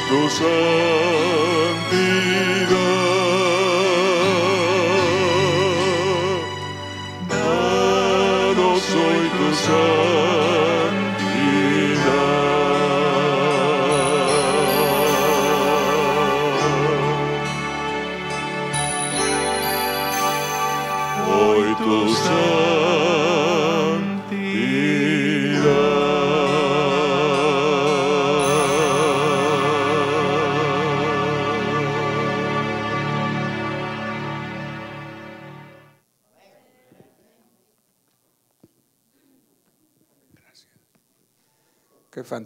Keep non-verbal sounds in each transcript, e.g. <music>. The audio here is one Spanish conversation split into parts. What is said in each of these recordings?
santo, santidad.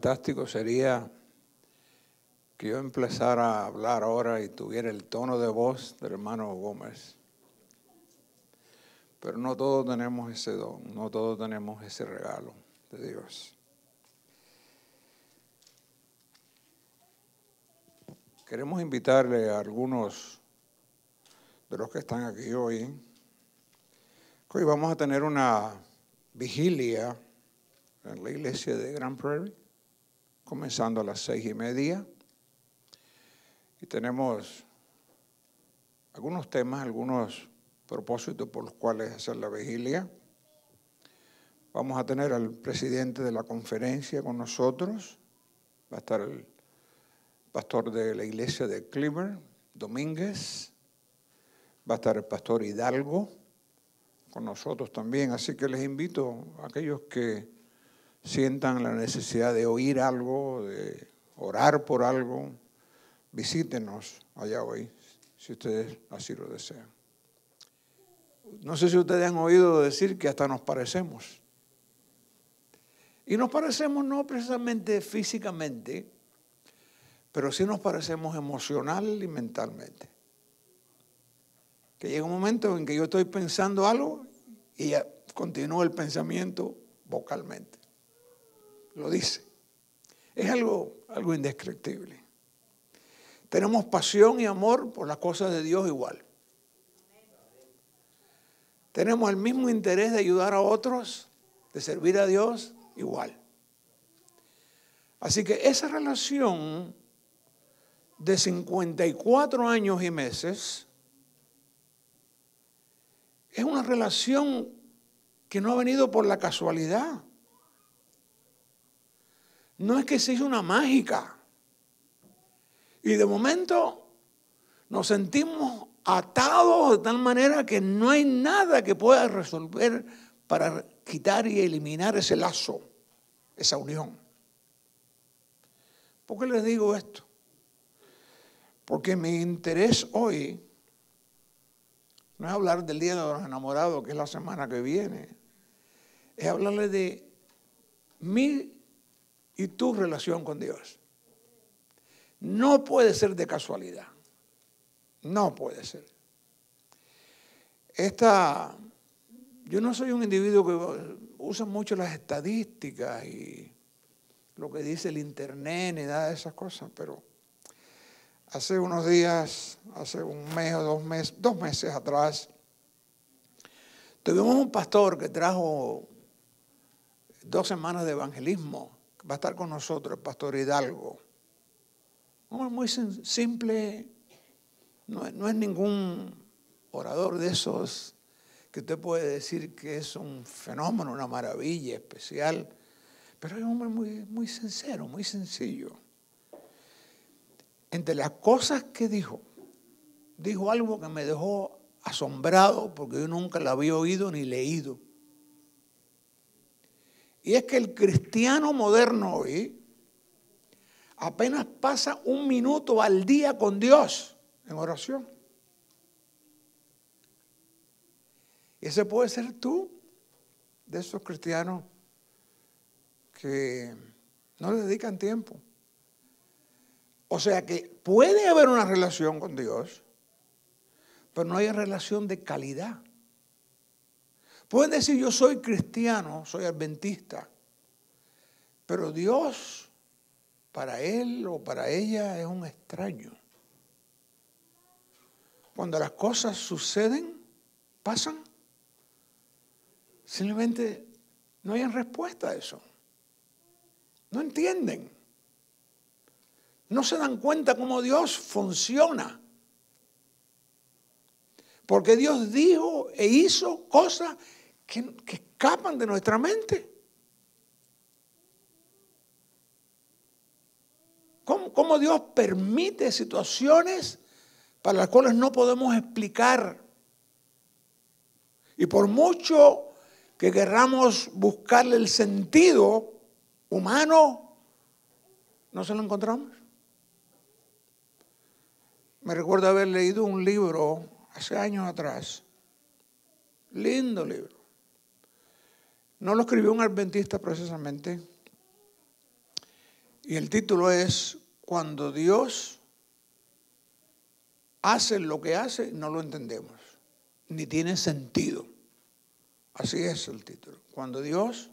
fantástico sería que yo empezara a hablar ahora y tuviera el tono de voz del hermano Gómez. Pero no todos tenemos ese don, no todos tenemos ese regalo de Dios. Queremos invitarle a algunos de los que están aquí hoy, hoy vamos a tener una vigilia en la iglesia de Grand Prairie comenzando a las seis y media. Y tenemos algunos temas, algunos propósitos por los cuales hacer la vigilia. Vamos a tener al presidente de la conferencia con nosotros. Va a estar el pastor de la iglesia de Cleaver, Domínguez. Va a estar el pastor Hidalgo con nosotros también. Así que les invito a aquellos que sientan la necesidad de oír algo, de orar por algo, visítenos allá hoy, si ustedes así lo desean. No sé si ustedes han oído decir que hasta nos parecemos. Y nos parecemos no precisamente físicamente, pero sí nos parecemos emocional y mentalmente. Que llega un momento en que yo estoy pensando algo y ya continúa el pensamiento vocalmente lo dice. Es algo, algo indescriptible. Tenemos pasión y amor por las cosas de Dios igual. Tenemos el mismo interés de ayudar a otros, de servir a Dios igual. Así que esa relación de 54 años y meses es una relación que no ha venido por la casualidad. No es que se hizo una mágica. Y de momento nos sentimos atados de tal manera que no hay nada que pueda resolver para quitar y eliminar ese lazo, esa unión. ¿Por qué les digo esto? Porque mi interés hoy no es hablar del Día de los Enamorados, que es la semana que viene, es hablarles de mi y tu relación con Dios. No puede ser de casualidad. No puede ser. Esta, yo no soy un individuo que usa mucho las estadísticas y lo que dice el internet y nada de esas cosas, pero hace unos días, hace un mes o dos meses, dos meses atrás, tuvimos un pastor que trajo dos semanas de evangelismo va a estar con nosotros, el pastor Hidalgo. Un hombre muy simple, no, es ningún orador de esos que usted puede decir que es un fenómeno, una maravilla especial, pero es un hombre muy, muy sincero, muy sencillo. Entre las cosas que dijo, dijo algo que me dejó asombrado porque yo nunca la había oído ni leído. Y es que el cristiano moderno hoy apenas pasa un minuto al día con Dios en oración. Y Ese puede ser tú, de esos cristianos que no le dedican tiempo. O sea que puede haber una relación con Dios, pero no hay relación de calidad. Pueden decir yo soy cristiano, soy adventista, pero Dios para él o para ella es un extraño. Cuando las cosas suceden, pasan, simplemente no hay respuesta a eso. No entienden. No se dan cuenta cómo Dios funciona. Porque Dios dijo e hizo cosas que, escapan de nuestra mente. ¿Cómo, ¿Cómo, Dios permite situaciones para las cuales no podemos explicar? Y por mucho que querramos buscarle el sentido humano, no se lo encontramos. Me recuerdo haber leído un libro hace años atrás, lindo libro, no lo escribió un adventista precisamente. Y el título es Cuando Dios hace lo que hace, no lo entendemos, ni tiene sentido. Así es el título. Cuando Dios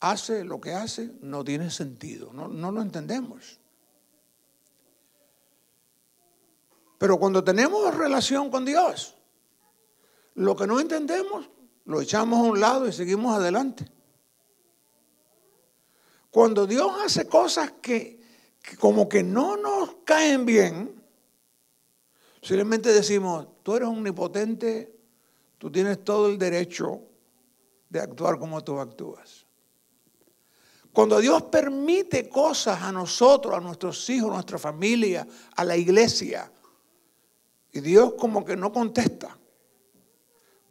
hace lo que hace, no tiene sentido, no, no lo entendemos. Pero cuando tenemos relación con Dios, lo que no entendemos lo echamos a un lado y seguimos adelante. Cuando Dios hace cosas que, como que no nos caen bien, simplemente decimos, tú eres omnipotente, tú tienes todo el derecho de actuar como tú actúas. Cuando Dios permite cosas a nosotros, a nuestros hijos, a nuestra familia, a la iglesia, y Dios como que no contesta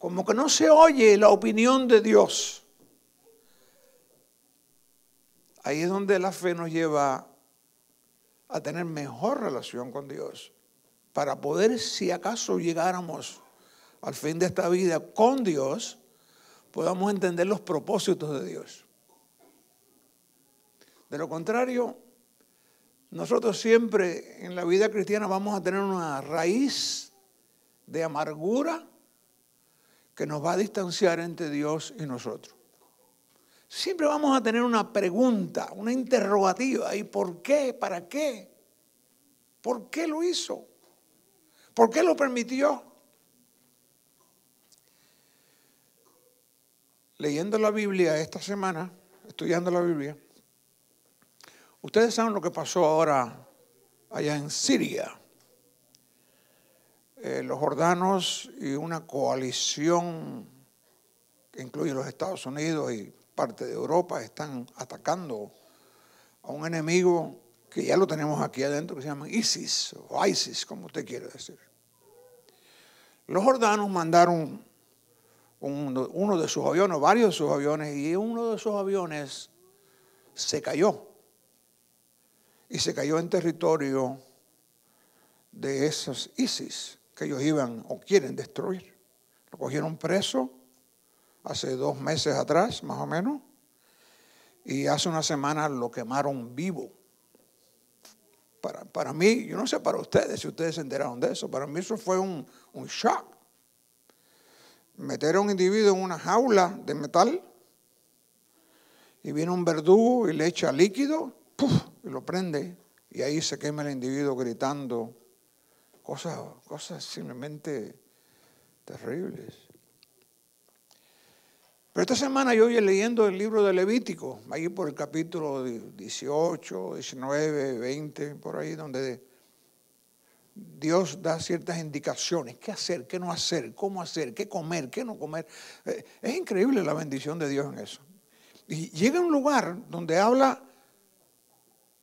como que no se oye la opinión de Dios. Ahí es donde la fe nos lleva a tener mejor relación con Dios, para poder, si acaso llegáramos al fin de esta vida con Dios, podamos entender los propósitos de Dios. De lo contrario, nosotros siempre en la vida cristiana vamos a tener una raíz de amargura, que nos va a distanciar entre Dios y nosotros. Siempre vamos a tener una pregunta, una interrogativa. ¿Y por qué? ¿Para qué? ¿Por qué lo hizo? ¿Por qué lo permitió? Leyendo la Biblia esta semana, estudiando la Biblia, ustedes saben lo que pasó ahora allá en Siria. Eh, los jordanos y una coalición que incluye los Estados Unidos y parte de Europa están atacando a un enemigo que ya lo tenemos aquí adentro, que se llama ISIS o ISIS, como usted quiere decir. Los jordanos mandaron uno de sus aviones, varios de sus aviones, y uno de esos aviones se cayó. Y se cayó en territorio de esos ISIS que ellos iban o quieren destruir. Lo cogieron preso hace dos meses atrás, más o menos, y hace una semana lo quemaron vivo. Para, mí, yo no sé para ustedes si ustedes se enteraron de eso, para mí eso fue un, shock. Meter a un individuo en una jaula de metal y viene un verdugo y le echa líquido, y lo prende y ahí se quema el individuo gritando cosas, cosas simplemente terribles. Pero esta semana yo voy leyendo el libro de Levítico, ahí por el capítulo 18, 19, 20, por ahí, donde Dios da ciertas indicaciones, qué hacer, qué no hacer, cómo hacer, qué comer, qué no comer. Eh, es increíble la bendición de Dios en eso. Y llega a un lugar donde habla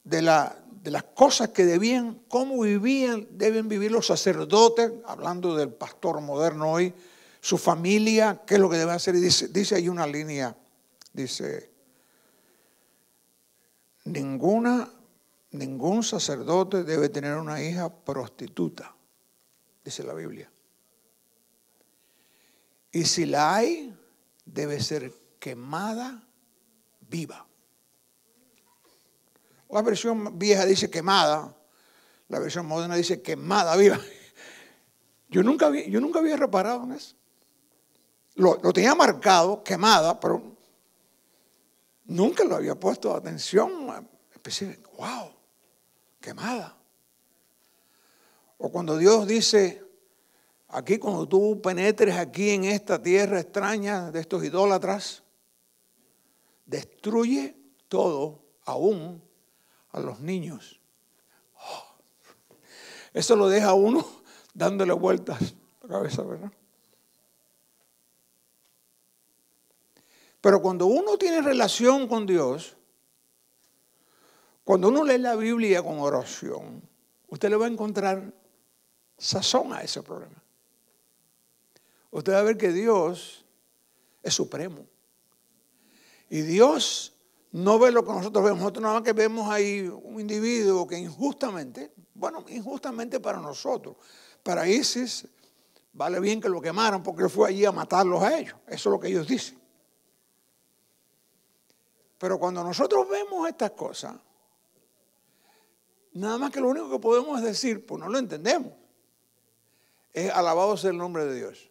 de, la, de las cosas que debían, cómo vivían, deben vivir los sacerdotes, hablando del pastor moderno hoy, su familia, qué es lo que debe hacer. dice, dice ahí una línea, dice, ninguna, ningún sacerdote debe tener una hija prostituta, dice la Biblia. Y si la hay, debe ser quemada viva. La versión vieja dice quemada, la versión moderna dice quemada viva. Yo nunca, yo nunca había reparado en eso. Lo, lo, tenía marcado, quemada, pero nunca lo había puesto atención específica. ¡Wow! Quemada. O cuando Dios dice, aquí cuando tú penetres aquí en esta tierra extraña de estos idólatras, destruye todo, aún a los niños. Oh. eso lo deja uno <laughs> dándole vueltas a la cabeza, ¿verdad? Pero cuando uno tiene relación con Dios, cuando uno lee la Biblia con oración, usted le va a encontrar sazón a ese problema. Usted va a ver que Dios es supremo. Y Dios no ve lo que nosotros vemos. Nosotros nada más que vemos ahí un individuo que injustamente, bueno, injustamente para nosotros, para ISIS, vale bien que lo quemaron porque fue allí a matarlos a ellos. Eso es lo que ellos dicen. Pero cuando nosotros vemos estas cosas, nada más que lo único que podemos decir, pues no lo entendemos, es alabado sea el nombre de Dios.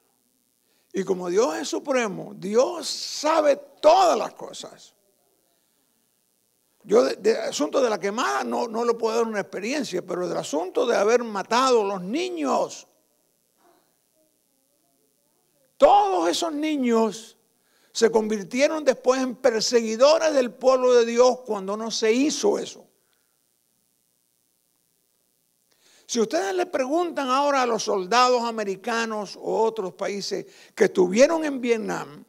Y como Dios es supremo, Dios sabe todas las cosas. Yo del asunto de la quemada no, no le puedo dar una experiencia, pero del asunto de haber matado a los niños, todos esos niños se convirtieron después en perseguidores del pueblo de Dios cuando no se hizo eso. Si ustedes le preguntan ahora a los soldados americanos o otros países que estuvieron en Vietnam,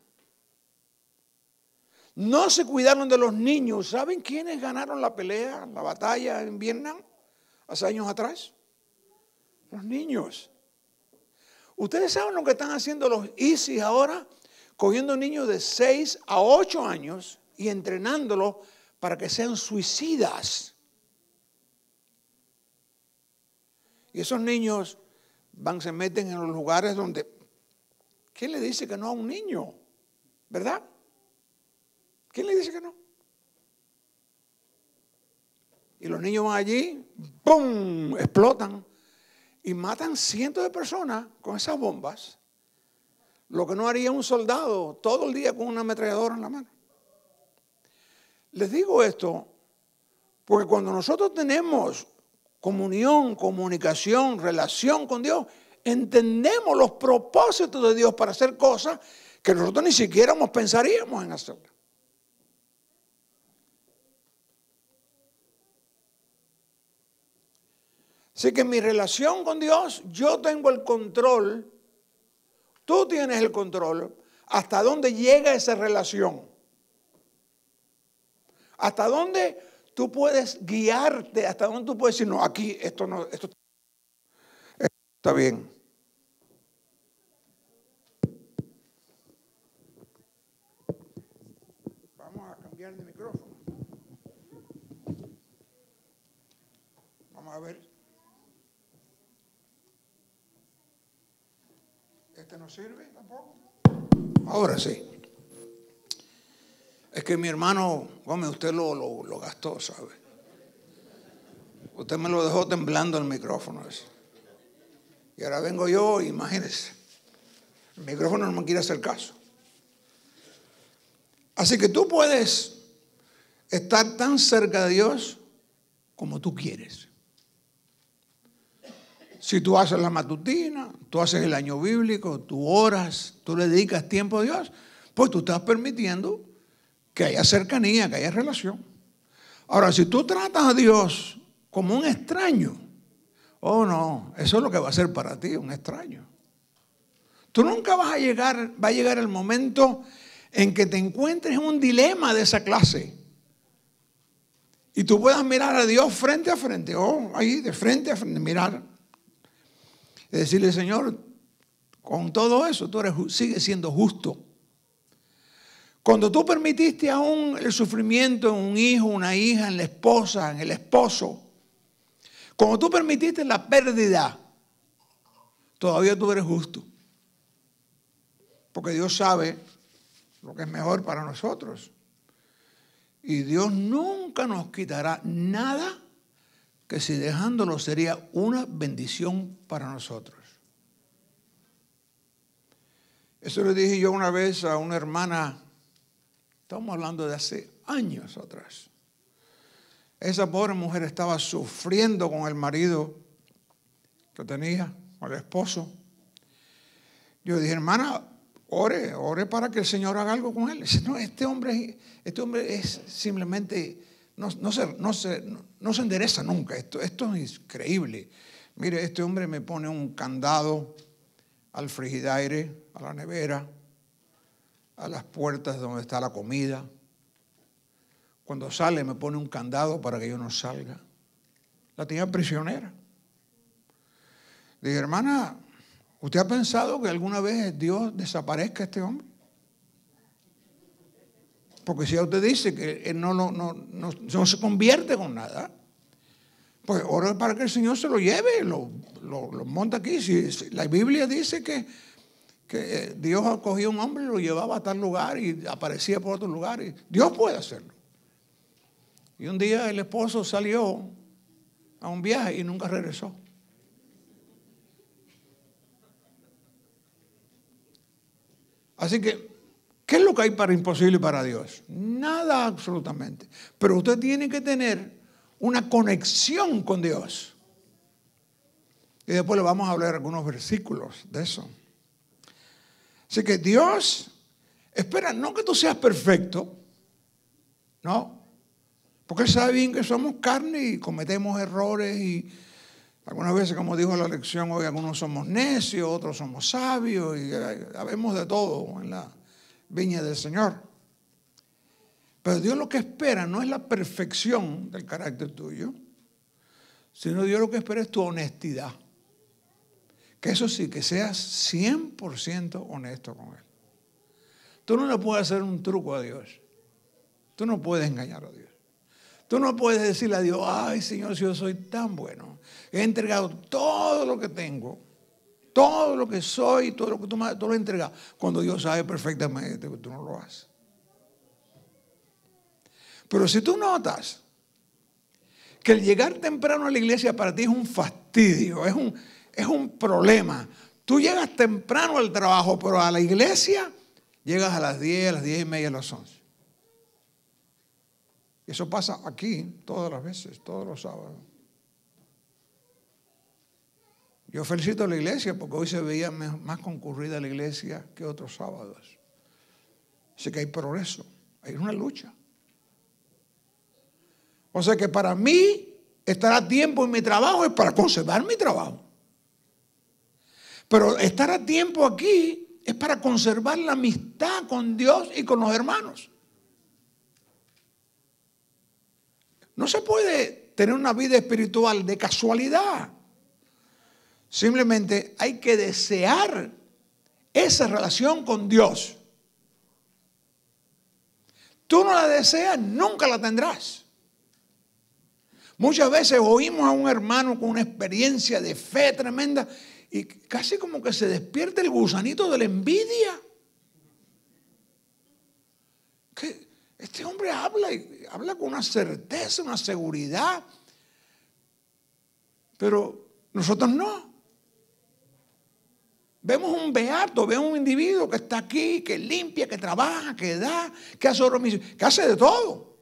no se cuidaron de los niños. ¿Saben quiénes ganaron la pelea, la batalla en Vietnam hace años atrás? Los niños. ¿Ustedes saben lo que están haciendo los ISIS ahora? Cogiendo niños de 6 a 8 años y entrenándolos para que sean suicidas. Y esos niños van, se meten en los lugares donde... ¿Quién le dice que no a un niño? ¿Verdad? ¿Quién le dice que no? Y los niños van allí, ¡pum!, explotan y matan cientos de personas con esas bombas, lo que no haría un soldado todo el día con una ametralladora en la mano. Les digo esto porque cuando nosotros tenemos comunión, comunicación, relación con Dios, entendemos los propósitos de Dios para hacer cosas que nosotros ni siquiera pensaríamos en hacerlas. Así que en mi relación con Dios, yo tengo el control, tú tienes el control, hasta dónde llega esa relación. Hasta dónde tú puedes guiarte, hasta dónde tú puedes decir, no, aquí esto no, esto está bien. sirve tampoco. Ahora sí. Es que mi hermano come usted lo, lo, gastó, ¿sabe? Usted me lo dejó temblando el micrófono Y ahora vengo yo, imagínese, El micrófono no me quiere hacer caso. Así que tú puedes estar tan cerca de Dios como tú quieres. Si tú haces la matutina, tú haces el año bíblico, tú oras, tú le dedicas tiempo a Dios, pues tú estás permitiendo que haya cercanía, que haya relación. Ahora, si tú tratas a Dios como un extraño, oh no, eso es lo que va a ser para ti, un extraño. Tú nunca vas a llegar, va a llegar el momento en que te encuentres en un dilema de esa clase. Y tú puedas mirar a Dios frente a frente, oh, ahí de frente a frente, mirar y decirle, Señor, con todo eso tú eres, sigues siendo justo. Cuando tú permitiste aún el sufrimiento en un hijo, una hija, en la esposa, en el esposo, cuando tú permitiste la pérdida, todavía tú eres justo. Porque Dios sabe lo que es mejor para nosotros. Y Dios nunca nos quitará nada que si dejándolo sería una bendición para nosotros. Eso le dije yo una vez a una hermana, estamos hablando de hace años atrás. Esa pobre mujer estaba sufriendo con el marido que tenía, con el esposo. Yo dije, hermana, ore, ore para que el Señor haga algo con él. Dice, no, este hombre, este hombre es simplemente no, no, se, no, endereza nunca. Esto, esto es increíble. Mire, este hombre me pone un candado al frigidaire, a la nevera, a las puertas donde está la comida. Cuando sale me pone un candado para que yo no salga. La tenía prisionera. dije, hermana, ¿usted ha pensado que alguna vez Dios desaparezca a este hombre? Porque si ya usted dice que no, no, no, se convierte con nada, pues es para que el Señor se lo lleve, lo, lo, monta aquí. Si, la Biblia dice que, que eh, Dios acogía a un hombre y lo llevaba a tal lugar y aparecía por otro lugar. Dios puede hacerlo. Y un día el esposo salió a un viaje y nunca regresó. Así que ¿Qué es lo que hay para imposible para Dios? Nada absolutamente. Pero usted tiene que tener una conexión con Dios. Y después le vamos a hablar algunos versículos de eso. Así que Dios espera no que tú seas perfecto, no, porque Él sabe bien que somos carne y cometemos errores y algunas veces, como dijo la lección hoy, algunos somos necios, otros somos sabios y eh, sabemos de todo en la, viña del Señor. Pero Dios lo que espera no es la perfección del carácter tuyo, sino Dios lo que espera es tu honestidad. Que eso sí, que seas 100% honesto con Él. Tú no le puedes hacer un truco a Dios. Tú no puedes engañar a Dios. Tú no puedes decirle a Dios, ay Señor, si yo soy tan bueno, he entregado todo lo que tengo todo lo que soy, todo lo que tú, me, todo lo entregas, cuando Dios sabe perfectamente que tú no lo haces. Pero si tú notas que el llegar temprano a la iglesia para ti es un fastidio, es un, es un problema, tú llegas temprano al trabajo, pero a la iglesia llegas a las 10, a las 10 y media, a las 11. Eso pasa aquí todas las veces, todos los sábados. Yo felicito a la iglesia porque hoy se veía más concurrida la iglesia que otros sábados. Así que hay progreso, hay una lucha. O sea que para mí estar a tiempo en mi trabajo es para conservar mi trabajo. Pero estar a tiempo aquí es para conservar la amistad con Dios y con los hermanos. No se puede tener una vida espiritual de casualidad. Simplemente hay que desear esa relación con Dios. Tú no la deseas, nunca la tendrás. Muchas veces oímos a un hermano con una experiencia de fe tremenda y casi como que se despierta el gusanito de la envidia. este hombre habla y habla con una certeza, una seguridad, pero nosotros no. Vemos un beato, vemos un individuo que está aquí, que limpia, que trabaja, que da, que hace que hace de todo.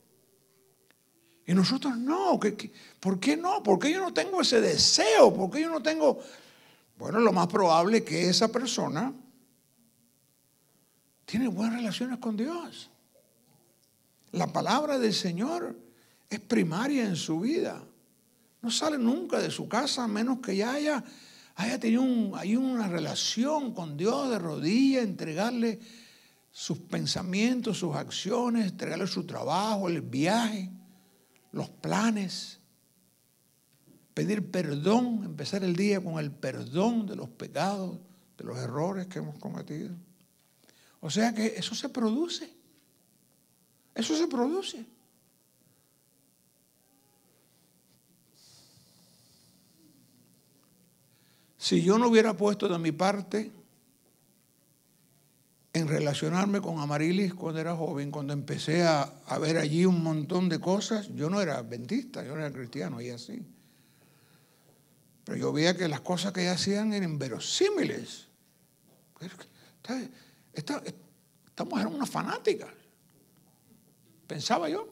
Y nosotros no. por qué no? ¿Por qué yo no tengo ese deseo? ¿Por qué yo no tengo... Bueno, lo más probable es que esa persona tiene buenas relaciones con Dios. La palabra del Señor es primaria en su vida. No sale nunca de su casa a menos que ya haya hay una relación con Dios de rodillas, entregarle sus pensamientos, sus acciones, entregarle su trabajo, el viaje, los planes. Pedir perdón, empezar el día con el perdón de los pecados, de los errores que hemos cometido. O sea que eso se produce. Eso se produce. Si yo no hubiera puesto de mi parte en relacionarme con Amarilis cuando era joven, cuando empecé a, ver allí un montón de cosas, yo no era adventista, yo no era cristiano y así. Pero yo veía que las cosas que ella hacían eran inverosímiles. Esta, mujer era una fanática, pensaba yo.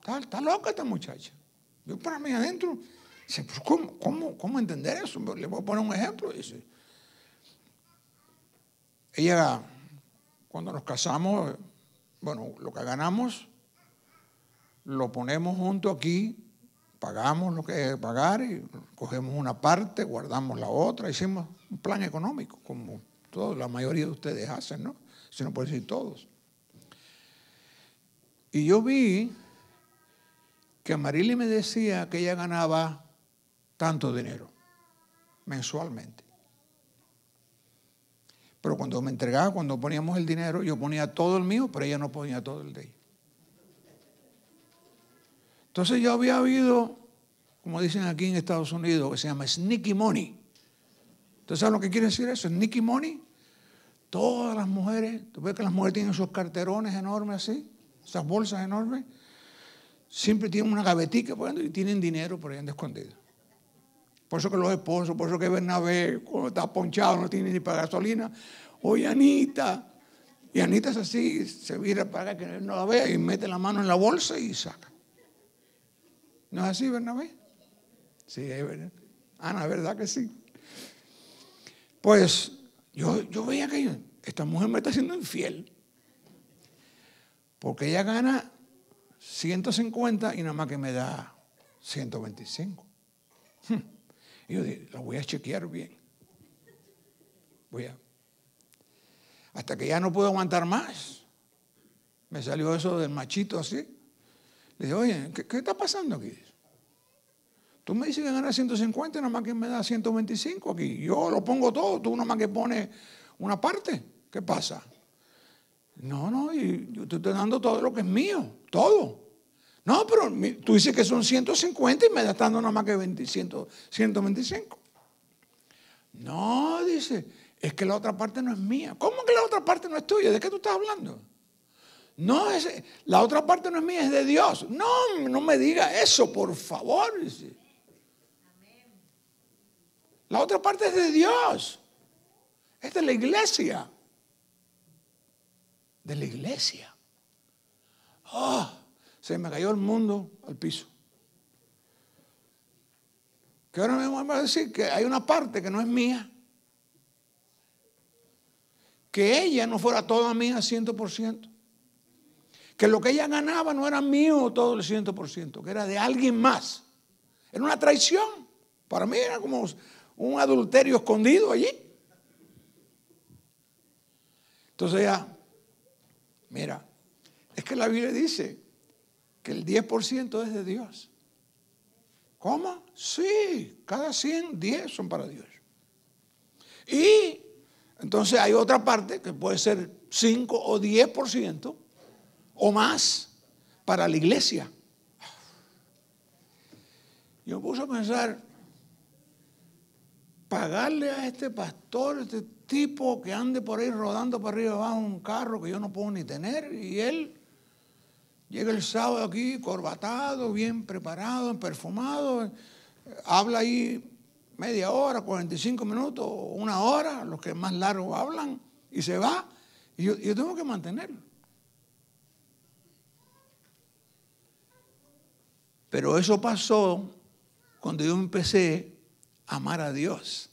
Está, está loca esta muchacha. Yo para mí adentro Dice, pues ¿cómo, entender eso? Le voy a poner un ejemplo. Dice, ella, cuando nos casamos, bueno, lo que ganamos, lo ponemos junto aquí, pagamos lo que hay que pagar y cogemos una parte, guardamos la otra, hicimos un plan económico, como la mayoría de ustedes hacen, ¿no? Si no puede decir todos. Y yo vi que Marily me decía que ella ganaba tanto dinero mensualmente. Pero cuando me entregaba, cuando poníamos el dinero, yo ponía todo el mío, pero ella no ponía todo el de ella. Entonces ya había habido, como dicen aquí en Estados Unidos, que se llama sneaky money. Entonces, saben lo que quiere decir eso? Sneaky money. Todas las mujeres, tú ves que las mujeres tienen sus carterones enormes así, esas bolsas enormes, siempre tienen una gavetica y tienen dinero por ahí en escondido. Por eso que los esposos, por eso que Bernabé, cuando está ponchado, no tiene ni para gasolina. Oye, Anita. Y Anita es así, se vira para que no la vea y mete la mano en la bolsa y saca. ¿No es así, Bernabé? Sí, es verdad. Ana, ¿verdad que sí? Pues yo, yo veía que esta mujer me está haciendo infiel. Porque ella gana 150 y nada más que me da 125. Y yo dije, la voy a chequear bien. Voy a. Hasta que ya no puedo aguantar más. Me salió eso del machito así. Le dije, oye, ¿qué, está pasando aquí? Tú me dices que ganas 150, nada que me da 125 aquí. Yo lo pongo todo, tú nomás que pones una parte. ¿Qué pasa? No, no, yo, yo estoy dando todo lo que es mío, todo. No, pero tú dices que son 150 y me estás dando nada más que 125. No, dice, es que la otra parte no es mía. ¿Cómo que la otra parte no es tuya? ¿De qué tú estás hablando? No, la otra parte no es mía, es de Dios. No, no me diga eso, por favor. La otra parte es de Dios. Es de la iglesia. De la iglesia. Oh. Se me cayó el mundo al piso. Que ahora me a decir que hay una parte que no es mía. Que ella no fuera toda mía 100%. Que lo que ella ganaba no era mío todo el 100%, que era de alguien más. Era una traición. Para mí era como un adulterio escondido allí. Entonces ya, mira, es que la Biblia dice que el 10% es de Dios. ¿Cómo? Sí, cada 100, 10 son para Dios. Y entonces hay otra parte que puede ser 5 o 10% o más para la iglesia. Yo me puse a pensar, pagarle a este pastor, este tipo que ande por ahí rodando para arriba abajo un carro que yo no puedo ni tener, y él Llega el sábado aquí, corbatado, bien preparado, perfumado, habla ahí media hora, 45 minutos, una hora, los que más largo hablan, y se va. Y yo, yo tengo que mantenerlo. Pero eso pasó cuando yo empecé a amar a Dios.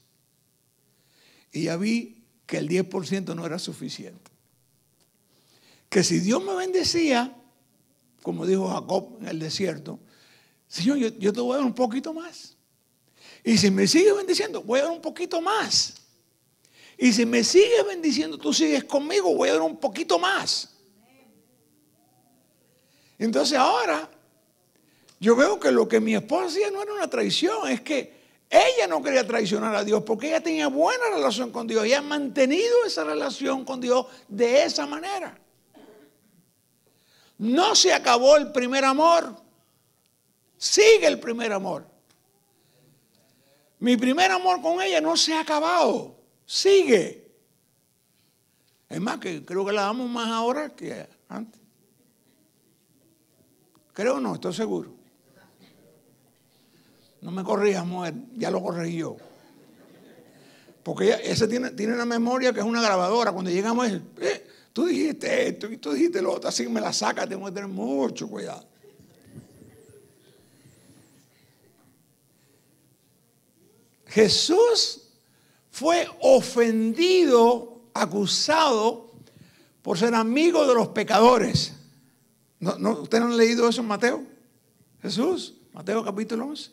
Y ya vi que el 10% no era suficiente. Que si Dios me bendecía, como dijo Jacob en el desierto, Señor, yo, te voy a dar un poquito más. Y si me sigues bendiciendo, voy a dar un poquito más. Y si me sigues bendiciendo, tú sigues conmigo, voy a dar un poquito más. Entonces ahora yo veo que lo que mi esposa hacía no era una traición, es que ella no quería traicionar a Dios porque ella tenía buena relación con Dios, ella ha mantenido esa relación con Dios de esa manera. No se acabó el primer amor. Sigue el primer amor. Mi primer amor con ella no se ha acabado. Sigue. Es más, que creo que la damos más ahora que antes. Creo no, estoy seguro. No me corrijas, mujer, ya lo corregí yo. Porque ella, ese tiene, tiene, una memoria que es una grabadora. Cuando llegamos, eh, Tú dijiste esto y tú dijiste lo otro, así me la saca, tengo que tener mucho cuidado. Jesús fue ofendido, acusado por ser amigo de los pecadores. ¿No, no, ¿Ustedes han leído eso en Mateo? Jesús, Mateo capítulo 11.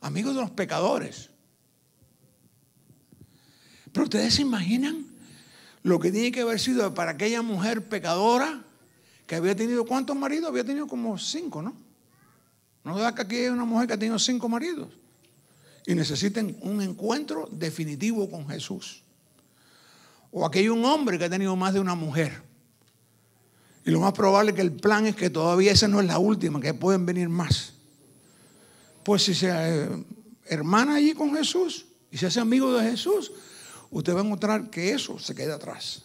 Amigo de los pecadores. Pero ustedes se imaginan lo que tiene que haber sido para aquella mujer pecadora que había tenido, ¿cuántos maridos? Había tenido como cinco, ¿no? No da que aquí hay una mujer que ha tenido cinco maridos y necesiten un encuentro definitivo con Jesús. O aquí hay un hombre que ha tenido más de una mujer. Y lo más probable que el plan es que todavía esa no es la última, que pueden venir más. Pues si se eh, hermana allí con Jesús y se hace amigo de Jesús, usted va a encontrar que eso se queda atrás.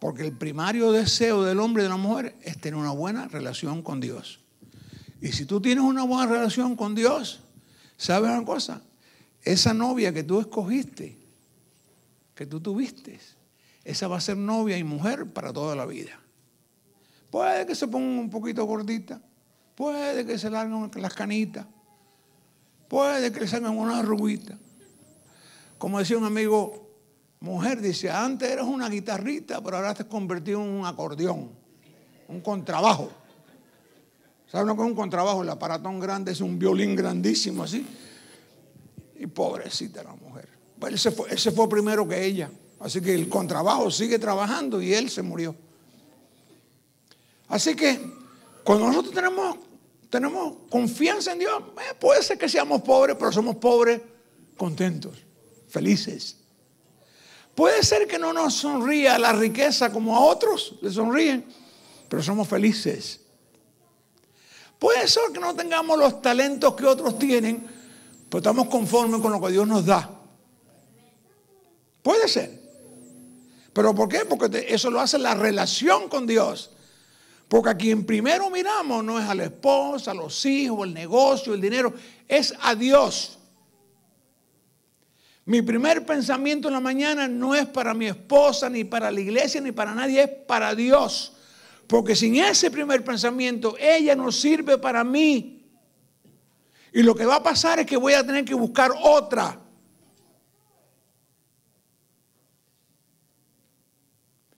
Porque el primario deseo del hombre y de la mujer es tener una buena relación con Dios. Y si tú tienes una buena relación con Dios, ¿sabes una cosa? Esa novia que tú escogiste, que tú tuviste, esa va a ser novia y mujer para toda la vida. Puede que se ponga un poquito gordita, puede que se larguen las canitas, puede que le salgan una rubita, como decía un amigo, mujer, dice, antes eras una guitarrita, pero ahora te has convertido en un acordeón, un contrabajo. ¿Sabes lo que es un contrabajo? El aparatón grande es un violín grandísimo así. Y pobrecita la mujer. él, se fue, primero que ella. Así que el contrabajo sigue trabajando y él se murió. Así que cuando nosotros tenemos, confianza en Dios, eh, puede ser que seamos pobres, pero somos pobres contentos felices. Puede ser que no nos sonría la riqueza como a otros le sonríen, pero somos felices. Puede ser que no tengamos los talentos que otros tienen, pero estamos conformes con lo que Dios nos da. Puede ser. ¿Pero por qué? Porque eso lo hace la relación con Dios. Porque a quien primero miramos no es a la esposa, a los hijos, el negocio, el dinero, es a Dios. Mi primer pensamiento en la mañana no es para mi esposa, ni para la iglesia, ni para nadie, es para Dios. Porque sin ese primer pensamiento, ella no sirve para mí. Y lo que va a pasar es que voy a tener que buscar otra.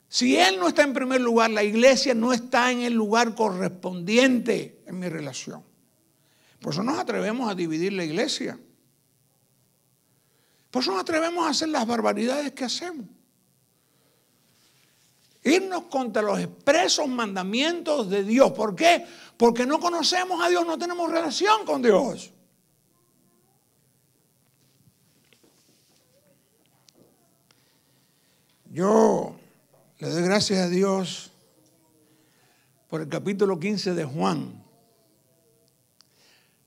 Si Él no está en primer lugar, la iglesia no está en el lugar correspondiente en mi relación. Por eso nos atrevemos a dividir la iglesia. Por eso nos atrevemos a hacer las barbaridades que hacemos. Irnos contra los expresos mandamientos de Dios. ¿Por qué? Porque no conocemos a Dios, no tenemos relación con Dios. Yo le doy gracias a Dios por el capítulo 15 de Juan.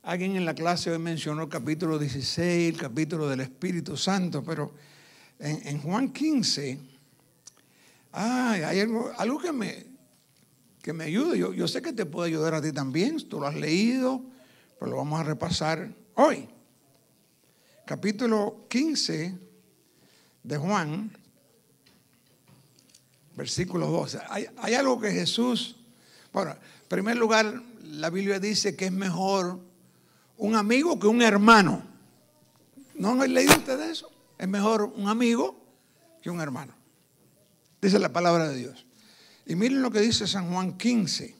Alguien en la clase hoy mencionó capítulo 16, el capítulo del Espíritu Santo, pero en, Juan 15, hay algo, que, me, que me ayuda. Yo, sé que te puede ayudar a ti también, tú lo has leído, pero lo vamos a repasar hoy. Capítulo 15 de Juan, versículo 12. Hay, hay algo que Jesús, bueno, en primer lugar, la Biblia dice que es mejor un amigo que un hermano. ¿No han leído ustedes eso? Es mejor un amigo que un hermano. Dice la palabra de Dios. Y miren lo que dice San Juan 15.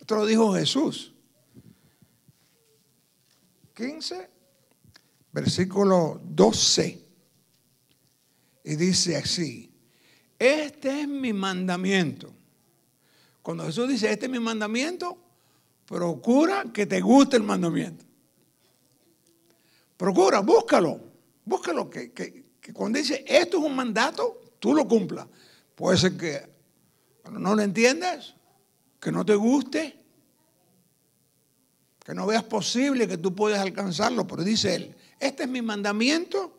Esto lo dijo Jesús. 15, versículo 12. Y dice así, este es mi mandamiento. Cuando Jesús dice, este es mi mandamiento, Procura que te guste el mandamiento. Procura, búscalo. Búscalo que, cuando dice esto es un mandato, tú lo cumpla Puede ser que no lo entiendas, que no te guste, que no veas posible que tú puedas alcanzarlo, pero dice él, este es mi mandamiento,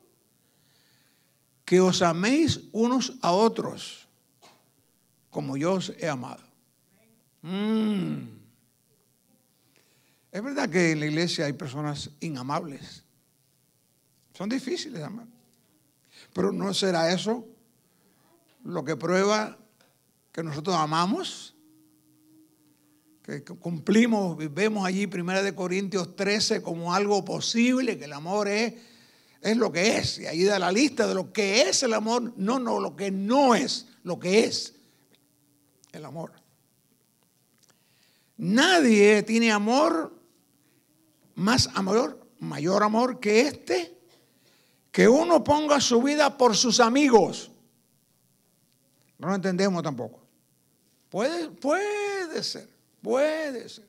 que os améis unos a otros, como yo os he amado. Mm. Es verdad que en la iglesia hay personas inamables. Son difíciles de amar. Pero ¿no será eso lo que prueba que nosotros amamos? Que cumplimos, vemos allí 1 Corintios 13 como algo posible, que el amor es, es lo que es. Y ahí da la lista de lo que es el amor, no, no, lo que no es, lo que es el amor. Nadie tiene amor más amor, mayor amor que este, que uno ponga su vida por sus amigos. No lo entendemos tampoco. Puede, puede ser, puede ser.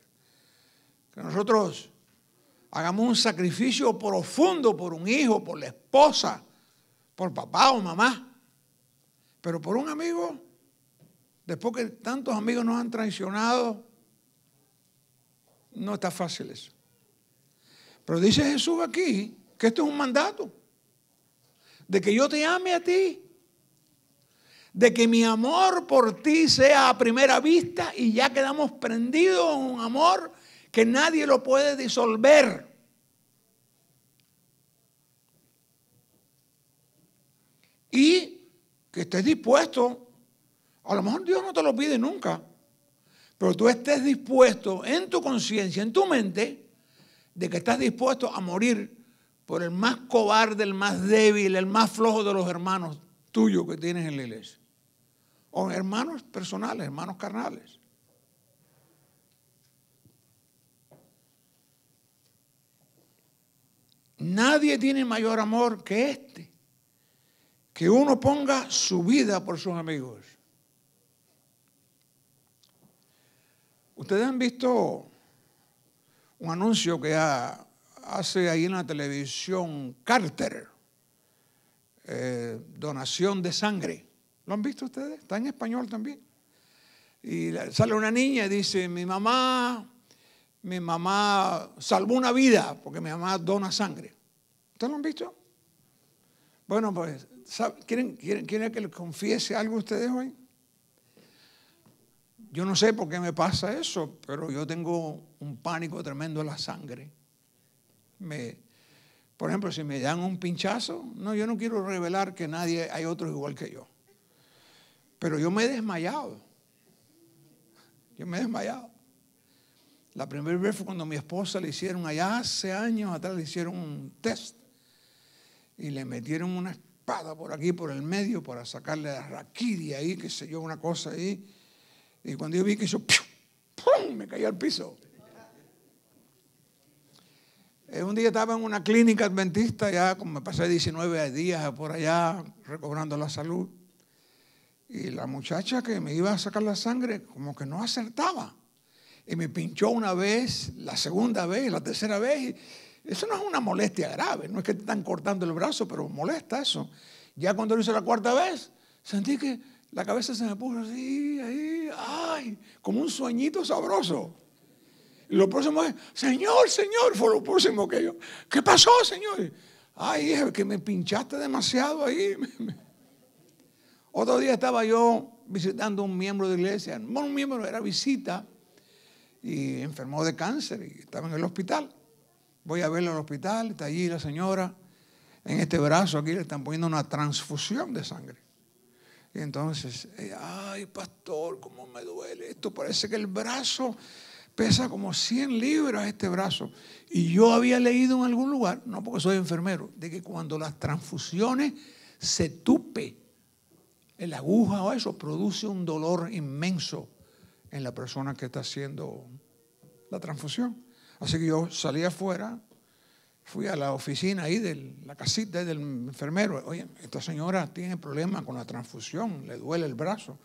Que nosotros hagamos un sacrificio profundo por un hijo, por la esposa, por papá o mamá. Pero por un amigo, después que tantos amigos nos han traicionado, no está fácil eso. Pero dice Jesús aquí que esto es un mandato. De que yo te ame a ti. De que mi amor por ti sea a primera vista y ya quedamos prendidos en un amor que nadie lo puede disolver. Y que estés dispuesto, a lo mejor Dios no te lo pide nunca, pero tú estés dispuesto en tu conciencia, en tu mente, de que estás dispuesto a morir por el más cobarde, el más débil, el más flojo de los hermanos tuyos que tienes en la iglesia. O hermanos personales, hermanos carnales. Nadie tiene mayor amor que este, que uno ponga su vida por sus amigos. Ustedes han visto un anuncio que hace ahí en la televisión Carter, eh, donación de sangre. ¿Lo han visto ustedes? Está en español también. Y sale una niña y dice, mi mamá, mi mamá salvó una vida porque mi mamá dona sangre. ¿Ustedes lo han visto? Bueno, pues, ¿quieren, quieren, ¿quieren que les confiese algo a ustedes hoy? Yo no sé por qué me pasa eso, pero yo tengo un pánico tremendo en la sangre. Me, por ejemplo, si me dan un pinchazo, no, yo no quiero revelar que nadie hay otro igual que yo. Pero yo me he desmayado. Yo me he desmayado. La primera vez fue cuando mi esposa le hicieron, allá hace años atrás le hicieron un test y le metieron una espada por aquí, por el medio, para sacarle la raquidia ahí, qué sé yo, una cosa ahí. Y cuando yo vi que hizo, me caí al piso. Eh, un día estaba en una clínica adventista, ya como me pasé 19 días por allá recobrando la salud. Y la muchacha que me iba a sacar la sangre como que no acertaba. Y me pinchó una vez, la segunda vez, la tercera vez. Eso no es una molestia grave, no es que te están cortando el brazo, pero molesta eso. Ya cuando lo hice la cuarta vez, sentí que la cabeza se me puso así, ahí, ay, como un sueñito sabroso. Y lo próximo es, Señor, Señor, fue lo próximo que yo. ¿Qué pasó, Señor? Ay, es que me pinchaste demasiado ahí. <laughs> Otro día estaba yo visitando a un miembro de iglesia, no un miembro, era visita, y enfermó de cáncer y estaba en el hospital. Voy a verlo al hospital, está allí la señora, en este brazo aquí le están poniendo una transfusión de sangre. Y entonces, eh, ay, pastor, cómo me duele esto. Parece que el brazo pesa como 100 libras este brazo. Y yo había leído en algún lugar, no porque soy enfermero, de que cuando las transfusiones se tupe en la aguja o eso, produce un dolor inmenso en la persona que está haciendo la transfusión. Así que yo salí afuera, fui a la oficina ahí de la casita del enfermero. Oye, esta señora tiene problemas con la transfusión, le duele el brazo.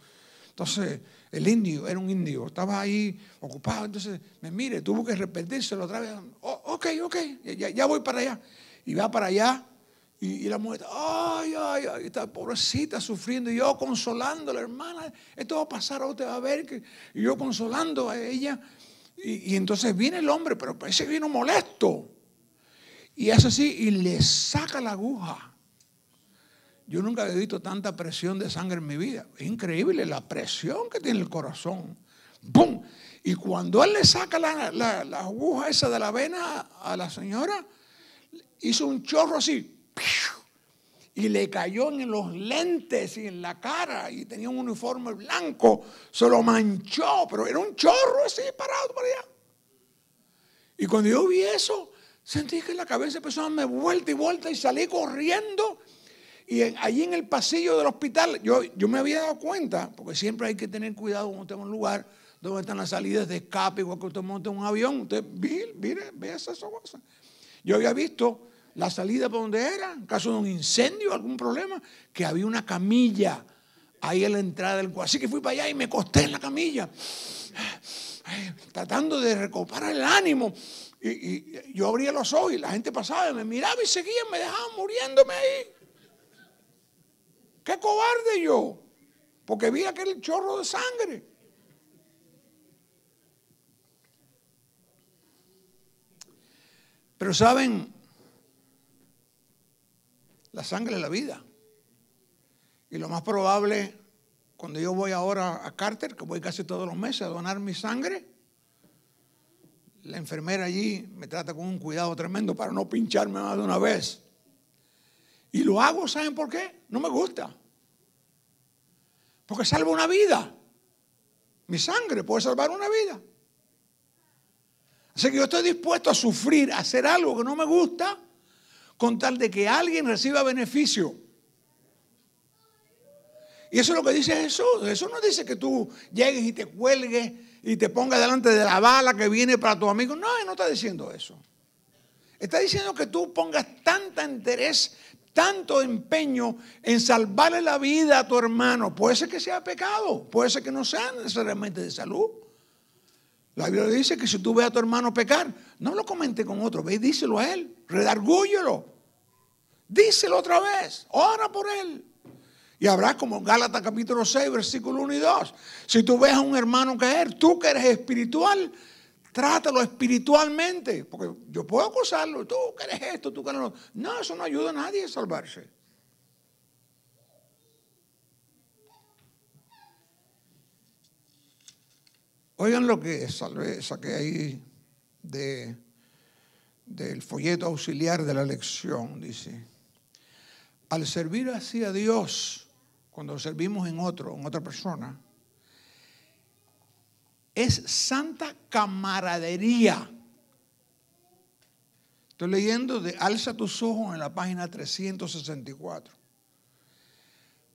Entonces, el indio era un indio, estaba ahí ocupado. Entonces, me mire, tuvo que repetírselo otra vez. Oh, ok, ok, ya, voy para allá. Y va para allá. Y, la mujer, ay, ay, ay, está pobrecita sufriendo. Y yo consolando a la hermana, esto va a pasar, te va a ver. Que, y yo consolando a ella. Y, y entonces viene el hombre, pero parece que vino molesto. Y hace así y le saca la aguja. Yo nunca había visto tanta presión de sangre en mi vida. Es increíble la presión que tiene el corazón. ¡Bum! Y cuando él le saca la, aguja esa de la vena a la señora, hizo un chorro así. Y le cayó en los lentes y en la cara. Y tenía un uniforme blanco. Se lo manchó, pero era un chorro así parado para allá. Y cuando yo vi eso, Sentí que la cabeza empezó a darme vuelta y vuelta y salí corriendo. Y allí en el pasillo del hospital, yo, yo me había dado cuenta, porque siempre hay que tener cuidado cuando usted en un lugar donde están las salidas de escape, igual que usted monta un avión. Usted, mire, mire, ve esas cosas. Yo había visto la salida por donde era, en caso de un incendio, algún problema, que había una camilla ahí en la entrada del cuarto. Así que fui para allá y me costé en la camilla, <sighs> tratando de recuperar el ánimo. Y, yo abría los ojos y la gente pasaba y me miraba y seguía, me dejaba muriéndome ahí. ¡Qué cobarde yo! Porque vi aquel chorro de sangre. Pero saben, la sangre es la vida. Y lo más probable, cuando yo voy ahora a Carter, que voy casi todos los meses a donar mi sangre, la enfermera allí me trata con un cuidado tremendo para no pincharme más de una vez. Y lo hago, ¿saben por qué? No me gusta. Porque salvo una vida. Mi sangre puede salvar una vida. Así que yo estoy dispuesto a sufrir, a hacer algo que no me gusta, con tal de que alguien reciba beneficio. Y eso es lo que dice Jesús. Jesús no dice que tú llegues y te cuelgues y te ponga delante de la bala que viene para tu amigo. No, no está diciendo eso. Está diciendo que tú pongas tanta interés, tanto empeño en salvarle la vida a tu hermano. Puede ser que sea pecado, puede ser que no sea necesariamente de salud. La Biblia dice que si tú ves a tu hermano pecar, no lo comente con otro, ve y díselo a él, redargúyelo. Díselo otra vez, ora por él. Y habrá como Gálatas capítulo 6, versículo 1 y 2. Si tú ves a un hermano caer, tú que eres espiritual, trátalo espiritualmente. Porque yo puedo acusarlo, tú que eres esto, tú que eres lo No, eso no ayuda a nadie a salvarse. Oigan lo que saqué ahí de, del folleto auxiliar de la lección, dice. Al servir así a Dios, cuando servimos en otro, en otra persona, es santa camaradería. Estoy leyendo de Alza tus ojos en la página 364.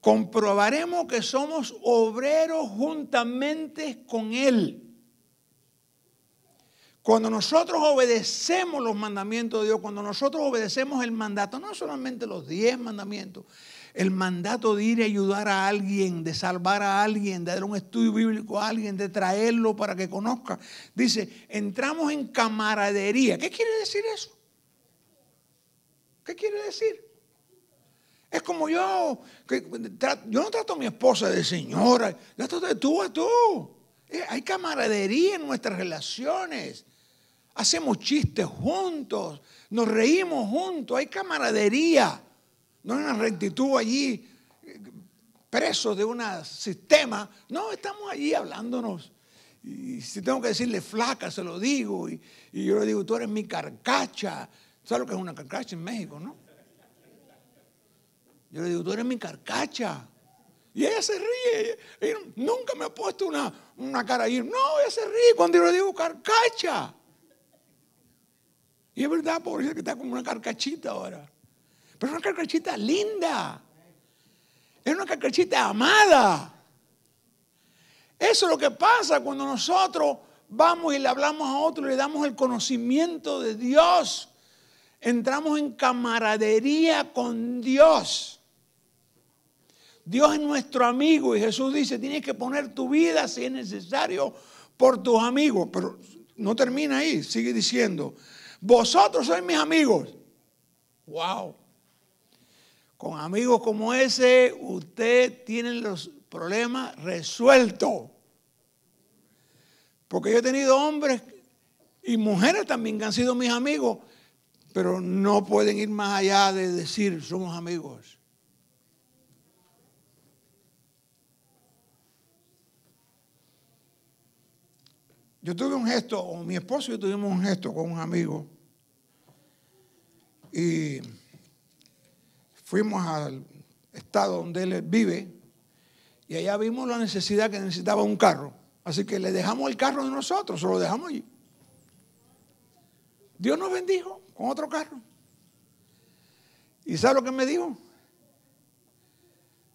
Comprobaremos que somos obreros juntamente con Él. Cuando nosotros obedecemos los mandamientos de Dios, cuando nosotros obedecemos el mandato, no solamente los diez mandamientos, el mandato de ir a ayudar a alguien, de salvar a alguien, de dar un estudio bíblico a alguien, de traerlo para que conozca. Dice, entramos en camaradería. ¿Qué quiere decir eso? ¿Qué quiere decir? Es como yo, yo no trato a mi esposa de señora, trato de tú a tú. Eh, hay camaradería en nuestras relaciones. Hacemos chistes juntos, nos reímos juntos, hay camaradería no hay una rectitud allí preso de un sistema. No, estamos allí hablándonos. Y si tengo que decirle flaca, se lo digo. Y, yo le digo, tú eres mi carcacha. ¿Sabes lo que es una carcacha en México, no? Yo le digo, tú eres mi carcacha. Y ella se ríe. nunca me ha puesto una, cara ahí. No, ella se ríe cuando yo le digo carcacha. Y es verdad, pobrecita, que está como una carcachita ahora. Pero una carcachita linda. Es una carcachita amada. Eso es lo que pasa cuando nosotros vamos y le hablamos a otro, le damos el conocimiento de Dios. Entramos en camaradería con Dios. Dios es nuestro amigo y Jesús dice, tienes que poner tu vida si es necesario por tus amigos. Pero no termina ahí, sigue diciendo, vosotros sois mis amigos. Wow. Con amigos como ese, usted tiene los problemas resueltos. Porque yo he tenido hombres y mujeres también que han sido mis amigos, pero no pueden ir más allá de decir somos amigos. Yo tuve un gesto, o mi esposo y yo tuvimos un gesto con un amigo. Y fuimos al estado donde él vive y allá vimos la necesidad que necesitaba un carro. Así que le dejamos el carro de nosotros, se lo dejamos allí. Dios nos bendijo con otro carro. ¿Y sabe lo que me dijo?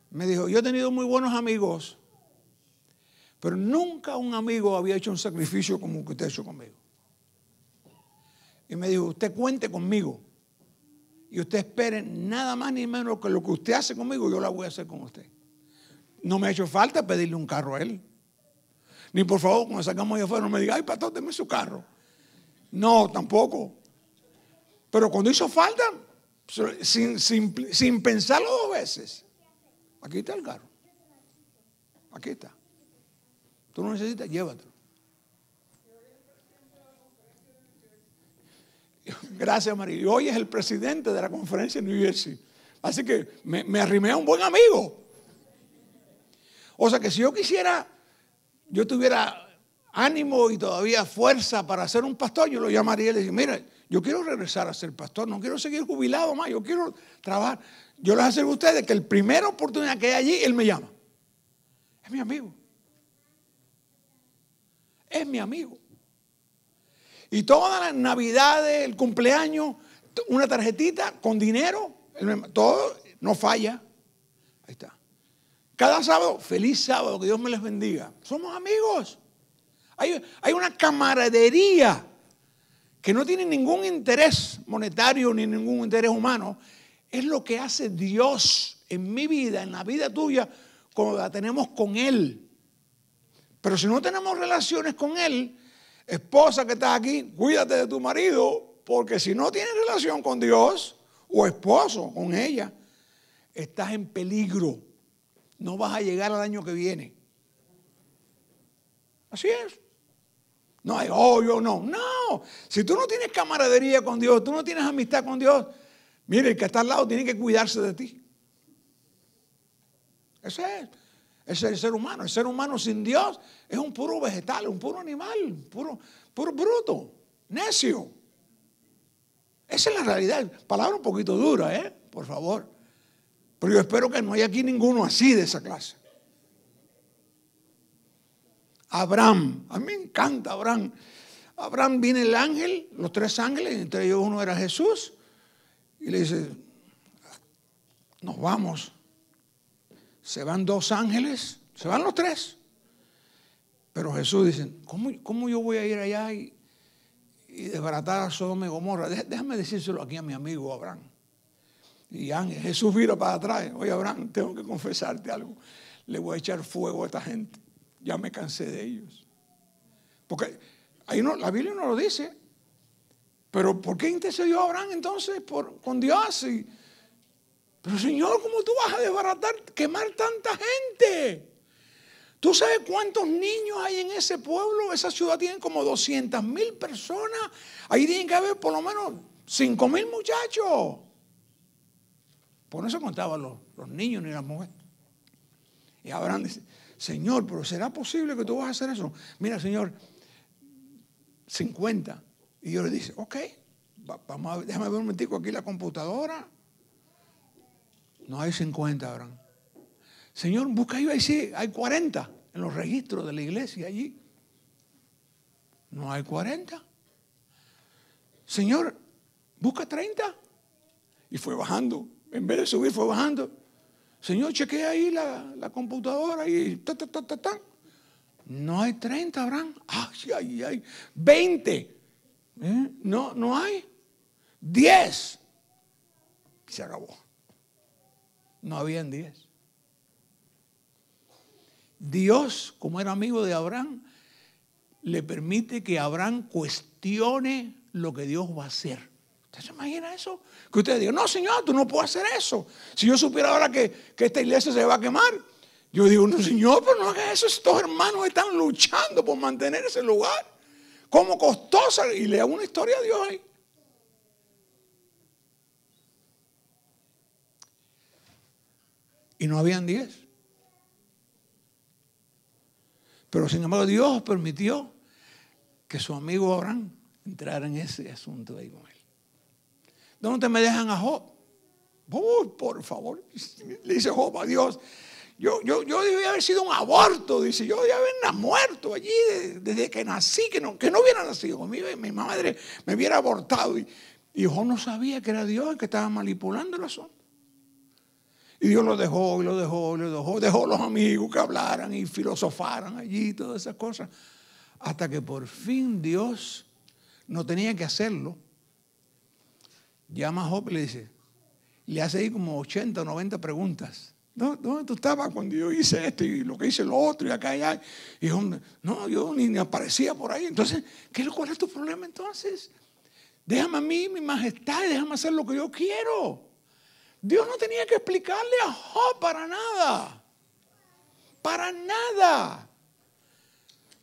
Me dijo, yo he tenido muy buenos amigos, pero nunca un amigo había hecho un sacrificio como el que usted ha hecho conmigo. Y me dijo, usted cuente conmigo y usted espere nada más ni menos que lo que usted hace conmigo, yo la voy a hacer con usted. No me ha hecho falta pedirle un carro a él. Ni por favor, cuando sacamos de afuera, no me diga, ay, pastor, deme su carro. No, tampoco. Pero cuando hizo falta, sin, sin pensarlo dos veces, aquí está el carro. Aquí está. Tú no necesitas, llévatelo. Gracias, María. Y hoy es el presidente de la conferencia en New Jersey. Así que me, arrimé a un buen amigo. O sea que si yo quisiera, yo tuviera ánimo y todavía fuerza para ser un pastor, yo lo llamaría y le diría, mira, yo quiero regresar a ser pastor, no quiero seguir jubilado más, yo quiero trabajar. Yo les aseguro a ustedes que la primera oportunidad que hay allí, él me llama. Es mi amigo. Es mi amigo. Y todas las navidades, el cumpleaños, una tarjetita con dinero, todo no falla. Ahí está. Cada sábado, feliz sábado, que Dios me les bendiga. Somos amigos. Hay, hay una camaradería que no tiene ningún interés monetario ni ningún interés humano. Es lo que hace Dios en mi vida, en la vida tuya, cuando la tenemos con Él. Pero si no tenemos relaciones con Él, Esposa que estás aquí, cuídate de tu marido, porque si no tienes relación con Dios o esposo con ella, estás en peligro. No vas a llegar al año que viene. Así es. No hay, obvio, no. No. Si tú no tienes camaradería con Dios, tú no tienes amistad con Dios, mire, el que está al lado tiene que cuidarse de ti. Eso es es el ser humano. El ser humano sin Dios es un puro vegetal, un puro animal, puro, puro bruto, necio. Esa es la realidad. Palabra un poquito dura, ¿eh? Por favor. Pero yo espero que no haya aquí ninguno así de esa clase. Abraham, a mí me encanta Abraham. Abraham viene el ángel, los tres ángeles, entre ellos uno era Jesús, y le dice, nos vamos se van dos ángeles, se van los tres. Pero Jesús dice, ¿cómo, yo voy a ir allá y, desbaratar a Sodoma y Gomorra? Déjame decírselo aquí a mi amigo Abraham. Y ángel, Jesús vira para atrás. Oye, Abraham, tengo que confesarte algo. Le voy a echar fuego a esta gente. Ya me cansé de ellos. Porque ahí no, la Biblia no lo dice. Pero ¿por qué intercedió Abraham entonces por, con Dios? Y, pero Señor, ¿cómo tú vas a desbaratar, quemar tanta gente? ¿Tú sabes cuántos niños hay en ese pueblo? Esa ciudad tiene como 200 mil personas. Ahí tienen que haber por lo menos 5 mil muchachos. Por eso contaban los, niños ni las mujeres. Y Abraham dice, Señor, pero ¿será posible que tú vas a hacer eso? Mira, Señor, 50. Y yo le dice, ok, vamos a, déjame ver un momentico aquí la computadora. No hay 50, Abraham. Señor, busca yo ahí sí, hay 40 en los registros de la iglesia allí. No hay 40. Señor, busca 30. Y fue bajando. En vez de subir, fue bajando. Señor, cheque ahí la, computadora y ta, ta, ta, ta, No hay 30, Abraham. Ay, ay, ay. 20. ¿Eh? No, no hay. 10. Se acabó no habían diez. Dios, como era amigo de Abraham, le permite que Abraham cuestione lo que Dios va a hacer. ¿Usted se imagina eso? Que usted diga, no, Señor, tú no puedes hacer eso. Si yo supiera ahora que, esta iglesia se va a quemar, yo digo, no, Señor, pero no hagas eso. Estos hermanos están luchando por mantener ese lugar. ¿Cómo costosa? Y le hago una historia a Dios ahí. y no habían diez. Pero sin embargo Dios permitió que su amigo Abraham entrara en ese asunto ahí con él. ¿Dónde me dejan a Job? por favor, <laughs> le dice Job a Dios. Yo, yo, yo debía haber sido un aborto, dice, yo debía haber muerto allí desde que nací, que no, que no hubiera nacido conmigo, mi madre me hubiera abortado. Y, y Job no sabía que era Dios el que estaba manipulando el asunto. Y Dios lo dejó, y lo dejó, y lo dejó. Dejó los amigos que hablaran y filosofaran allí y todas esas cosas. Hasta que por fin Dios no tenía que hacerlo. Llama a Job y le dice, le hace ahí como 80 o 90 preguntas. ¿Dónde tú estabas cuando yo hice esto y lo que hice lo otro y acá y allá? Y no, yo ni, ni, aparecía por ahí. Entonces, ¿qué, ¿cuál es tu problema entonces? Déjame a mí mi majestad, déjame hacer lo que yo quiero. Dios no tenía que explicarle a Job para nada. Para nada.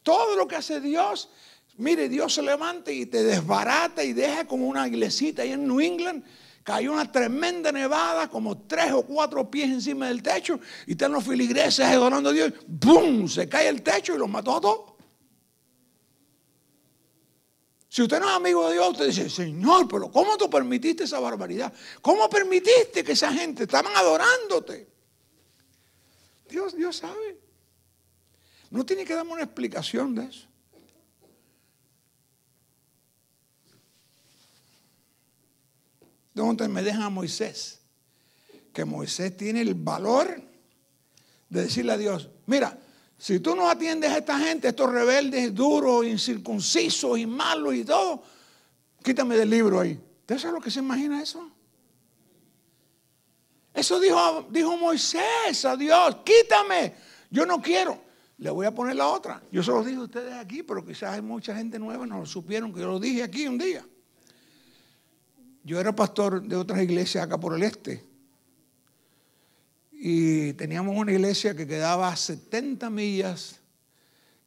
Todo lo que hace Dios, mire, Dios se levanta y te desbarata y deja como una iglesita ahí en New England. Cayó una tremenda nevada, como tres o cuatro pies encima del techo, y están los filigreses adorando a Dios. ¡Bum! Se cae el techo y los mató a todos. Si usted no es amigo de Dios, usted dice, Señor, pero ¿cómo tú permitiste esa barbaridad? ¿Cómo permitiste que esa gente estaban adorándote? Dios, Dios sabe. No tiene que darme una explicación de eso. Entonces me dejan a Moisés, que Moisés tiene el valor de decirle a Dios, mira, si tú no atiendes a esta gente, estos rebeldes duros, incircuncisos y malos y todo, quítame del libro ahí. ¿Ustedes saben lo que se imagina eso? Eso dijo, dijo Moisés a Dios, quítame, yo no quiero. Le voy a poner la otra. Yo se lo dije a ustedes aquí, pero quizás hay mucha gente nueva, no lo supieron, que yo lo dije aquí un día. Yo era pastor de otras iglesias acá por el este. Y teníamos una iglesia que quedaba a 70 millas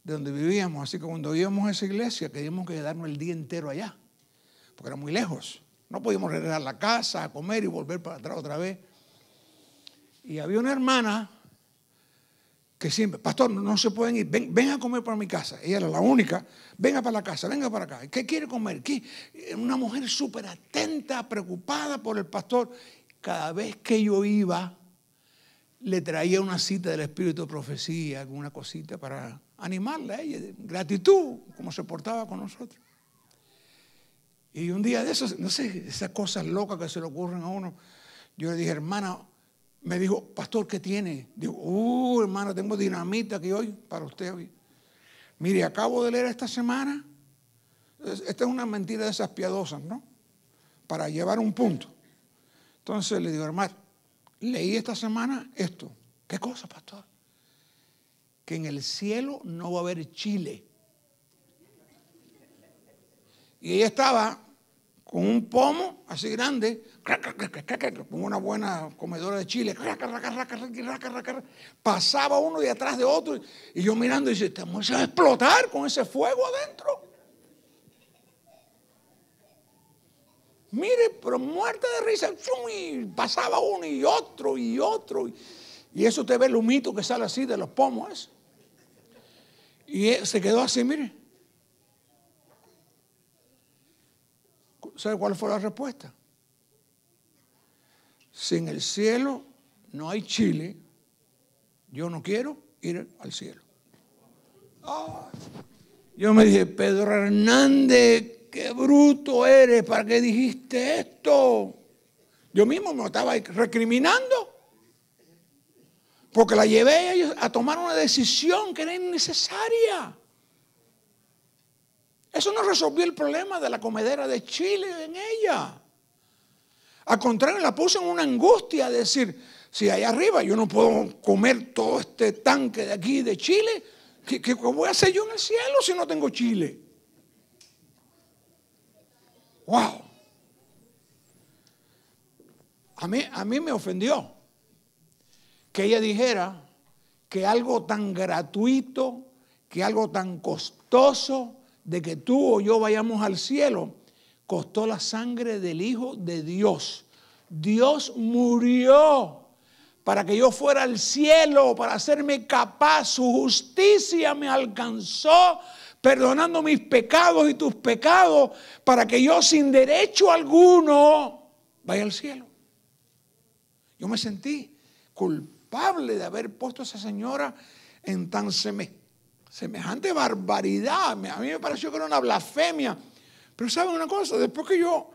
de donde vivíamos. Así que cuando íbamos a esa iglesia, teníamos que quedarnos el día entero allá, porque era muy lejos. No podíamos regresar a la casa a comer y volver para atrás otra vez. Y había una hermana que siempre, pastor, no se pueden ir, ven, a comer para mi casa. Ella era la única, venga para la casa, venga para acá. ¿Qué quiere comer? Una mujer súper atenta, preocupada por el pastor. Cada vez que yo iba, le traía una cita del Espíritu de Profecía, alguna cosita para animarla a ella, gratitud, como se portaba con nosotros. Y un día de esos, no sé, esas cosas locas que se le ocurren a uno, yo le dije, hermana, me dijo, pastor, ¿qué tiene? Digo, uh, hermana, tengo dinamita aquí hoy para usted Mire, acabo de leer esta semana, esta es una mentira de esas piadosas, ¿no? Para llevar un punto. Entonces le digo, hermano, leí esta semana esto. ¿Qué cosa, pastor? Que en el cielo no va a haber chile. Y ella estaba con un pomo así grande, con una buena comedora de chile, pasaba uno detrás atrás de otro, y yo mirando y dice, te a explotar con ese fuego adentro. Mire, pero muerte de risa, y pasaba uno y otro y otro. Y, eso te ve el humito que sale así de los pomos. Y se quedó así, mire. ¿Sabe cuál fue la respuesta? Si en el cielo no hay chile, yo no quiero ir al cielo. Ah. Yo me dije, Pedro Hernández, qué bruto eres, ¿para qué dijiste esto? Yo mismo me estaba recriminando. Porque la llevé a tomar una decisión que era innecesaria. Eso no resolvió el problema de la comedera de Chile en ella. Al contrario, la puso en una angustia decir, si allá arriba yo no puedo comer todo este tanque de aquí de Chile, qué voy a hacer yo en el cielo si no tengo Chile? ¡Wow! A mí, a mí me ofendió que ella dijera que algo tan gratuito, que algo tan costoso, de que tú o yo vayamos al cielo, costó la sangre del Hijo de Dios. Dios murió para que yo fuera al cielo, para hacerme capaz. Su justicia me alcanzó perdonando mis pecados y tus pecados, para que yo sin derecho alguno vaya al cielo. Yo me sentí culpable de haber puesto a esa señora en tan semejante barbaridad. A mí me pareció que era una blasfemia. Pero saben una cosa, después que yo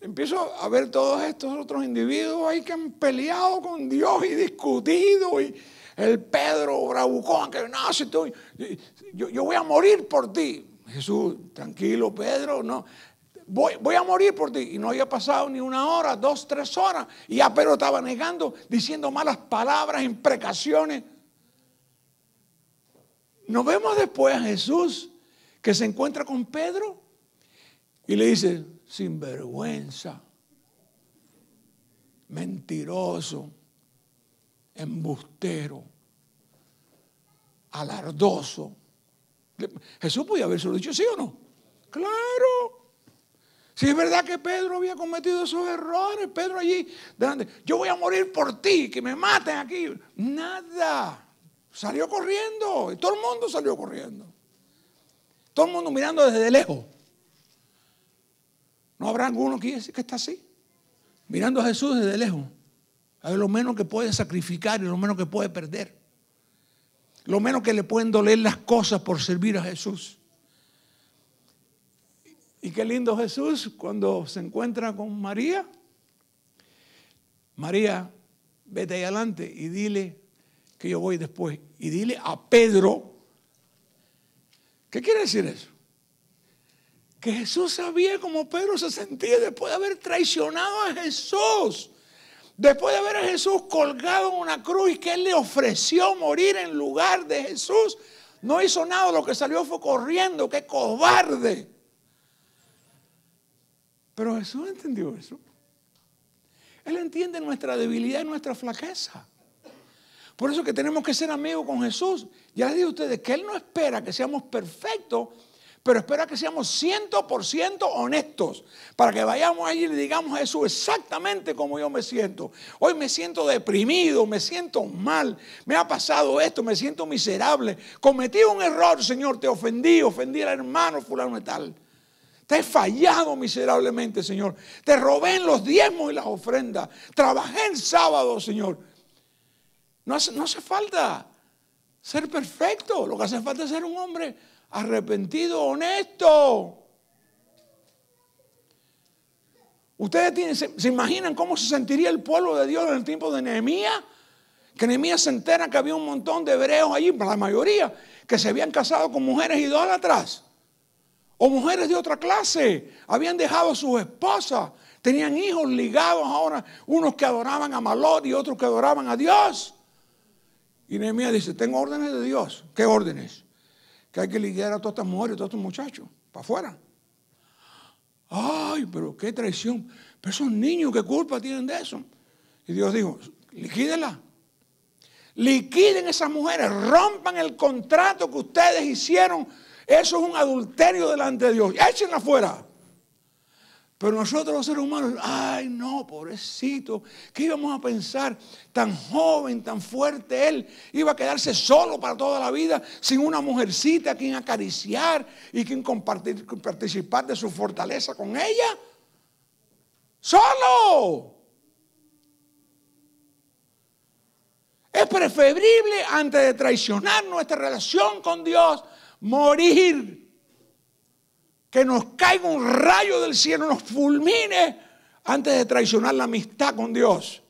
empiezo a ver todos estos otros individuos ahí que han peleado con Dios y discutido y el Pedro Bravucón, que no, tú, yo, voy a morir por ti. Jesús, tranquilo, Pedro, no. Voy, voy, a morir por ti. Y no había pasado ni una hora, dos, tres horas. Y ya Pedro estaba negando, diciendo malas palabras, imprecaciones. Nos vemos después a Jesús que se encuentra con Pedro y le dice, sin vergüenza, mentiroso, embustero, alardoso. Jesús podía haberse dicho, ¿sí o no? Claro. Si es verdad que Pedro había cometido esos errores, Pedro allí, delante, yo voy a morir por ti, que me maten aquí. Nada. Salió corriendo, y todo el mundo salió corriendo. Todo el mundo mirando desde lejos. ¿No habrá alguno que, que está así? Mirando a Jesús desde lejos ver lo menos que puede sacrificar y lo menos que puede perder. Lo menos que le pueden doler las cosas por servir a Jesús. Y qué lindo Jesús cuando se encuentra con María. María, vete ahí adelante y dile que yo voy después. Y dile a Pedro. ¿Qué quiere decir eso? Que Jesús sabía cómo Pedro se sentía después de haber traicionado a Jesús. Después de ver a Jesús colgado en una cruz y que Él le ofreció morir en lugar de Jesús, no hizo nada, lo que salió fue corriendo, qué cobarde. Pero Jesús entendió eso. Él entiende nuestra debilidad y nuestra flaqueza. Por eso que tenemos que ser amigos con Jesús. Ya les dije a ustedes que Él no espera que seamos perfectos pero espera que seamos 100% honestos para que vayamos allí y le digamos a Jesús exactamente como yo me siento. Hoy me siento deprimido, me siento mal, me ha pasado esto, me siento miserable. Cometí un error, Señor, te ofendí, ofendí al hermano fulano y tal. Te he fallado miserablemente, Señor. Te robé en los diezmos y las ofrendas. Trabajé el sábado, Señor. No hace, no hace falta ser perfecto. Lo que hace falta es ser un hombre Arrepentido, honesto. ¿Ustedes se, imaginan cómo se sentiría el pueblo de Dios en el tiempo de Nehemías? Que Nehemías se entera que había un montón de hebreos allí, la mayoría, que se habían casado con mujeres idólatras o mujeres de otra clase. Habían dejado a sus esposas, tenían hijos ligados ahora, unos que adoraban a Malot y otros que adoraban a Dios. Y Nehemías dice, tengo órdenes de Dios. ¿Qué órdenes? hay que liquidar a todas estas mujeres, a todos estos muchachos, para afuera. Ay, pero qué traición. Pero esos niños, ¿qué culpa tienen de eso? Y Dios dijo, liquídenla Liquiden esas mujeres, rompan el contrato que ustedes hicieron. Eso es un adulterio delante de Dios. Échenla afuera. Pero nosotros los seres humanos, ay no, pobrecito, ¿qué íbamos a pensar? Tan joven, tan fuerte él, iba a quedarse solo para toda la vida, sin una mujercita a quien acariciar y quien compartir, participar de su fortaleza con ella. Solo. Es preferible antes de traicionar nuestra relación con Dios, morir que nos caiga un rayo del cielo, nos fulmine antes de traicionar la amistad con Dios.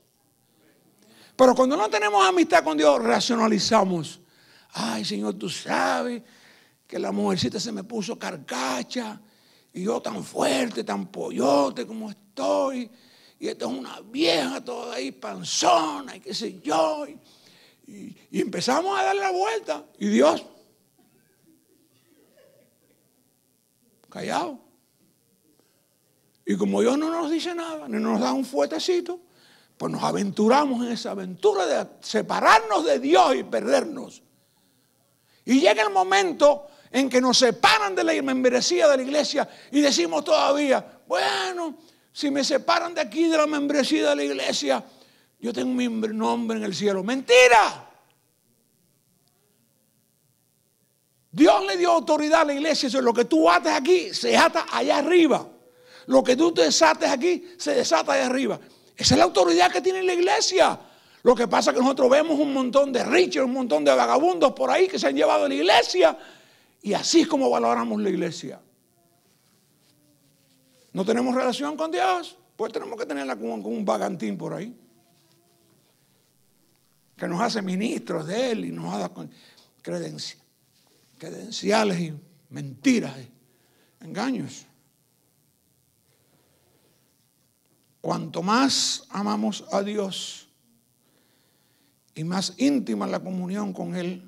Pero cuando no tenemos amistad con Dios, racionalizamos. Ay, Señor, tú sabes que la mujercita se me puso carcacha y yo tan fuerte, tan pollote como estoy. Y esta es una vieja toda ahí panzona y qué sé yo. Y, y empezamos a darle la vuelta. Y Dios, callado, Y como Dios no nos dice nada, ni nos da un fuertecito, pues nos aventuramos en esa aventura de separarnos de Dios y perdernos. Y llega el momento en que nos separan de la membresía de la iglesia y decimos todavía, bueno, si me separan de aquí de la membresía de la iglesia, yo tengo mi nombre en el cielo. Mentira. Dios le dio autoridad a la iglesia es lo que tú ates aquí, se ata allá arriba. Lo que tú desates aquí, se desata allá arriba. Esa es la autoridad que tiene la iglesia. Lo que pasa es que nosotros vemos un montón de riches, un montón de vagabundos por ahí que se han llevado a la iglesia. Y así es como valoramos la iglesia. No tenemos relación con Dios, pues tenemos que tenerla con, con un vagantín por ahí. Que nos hace ministros de Él y nos da credencia credenciales y mentiras, y engaños. Cuanto más amamos a Dios y más íntima la comunión con Él,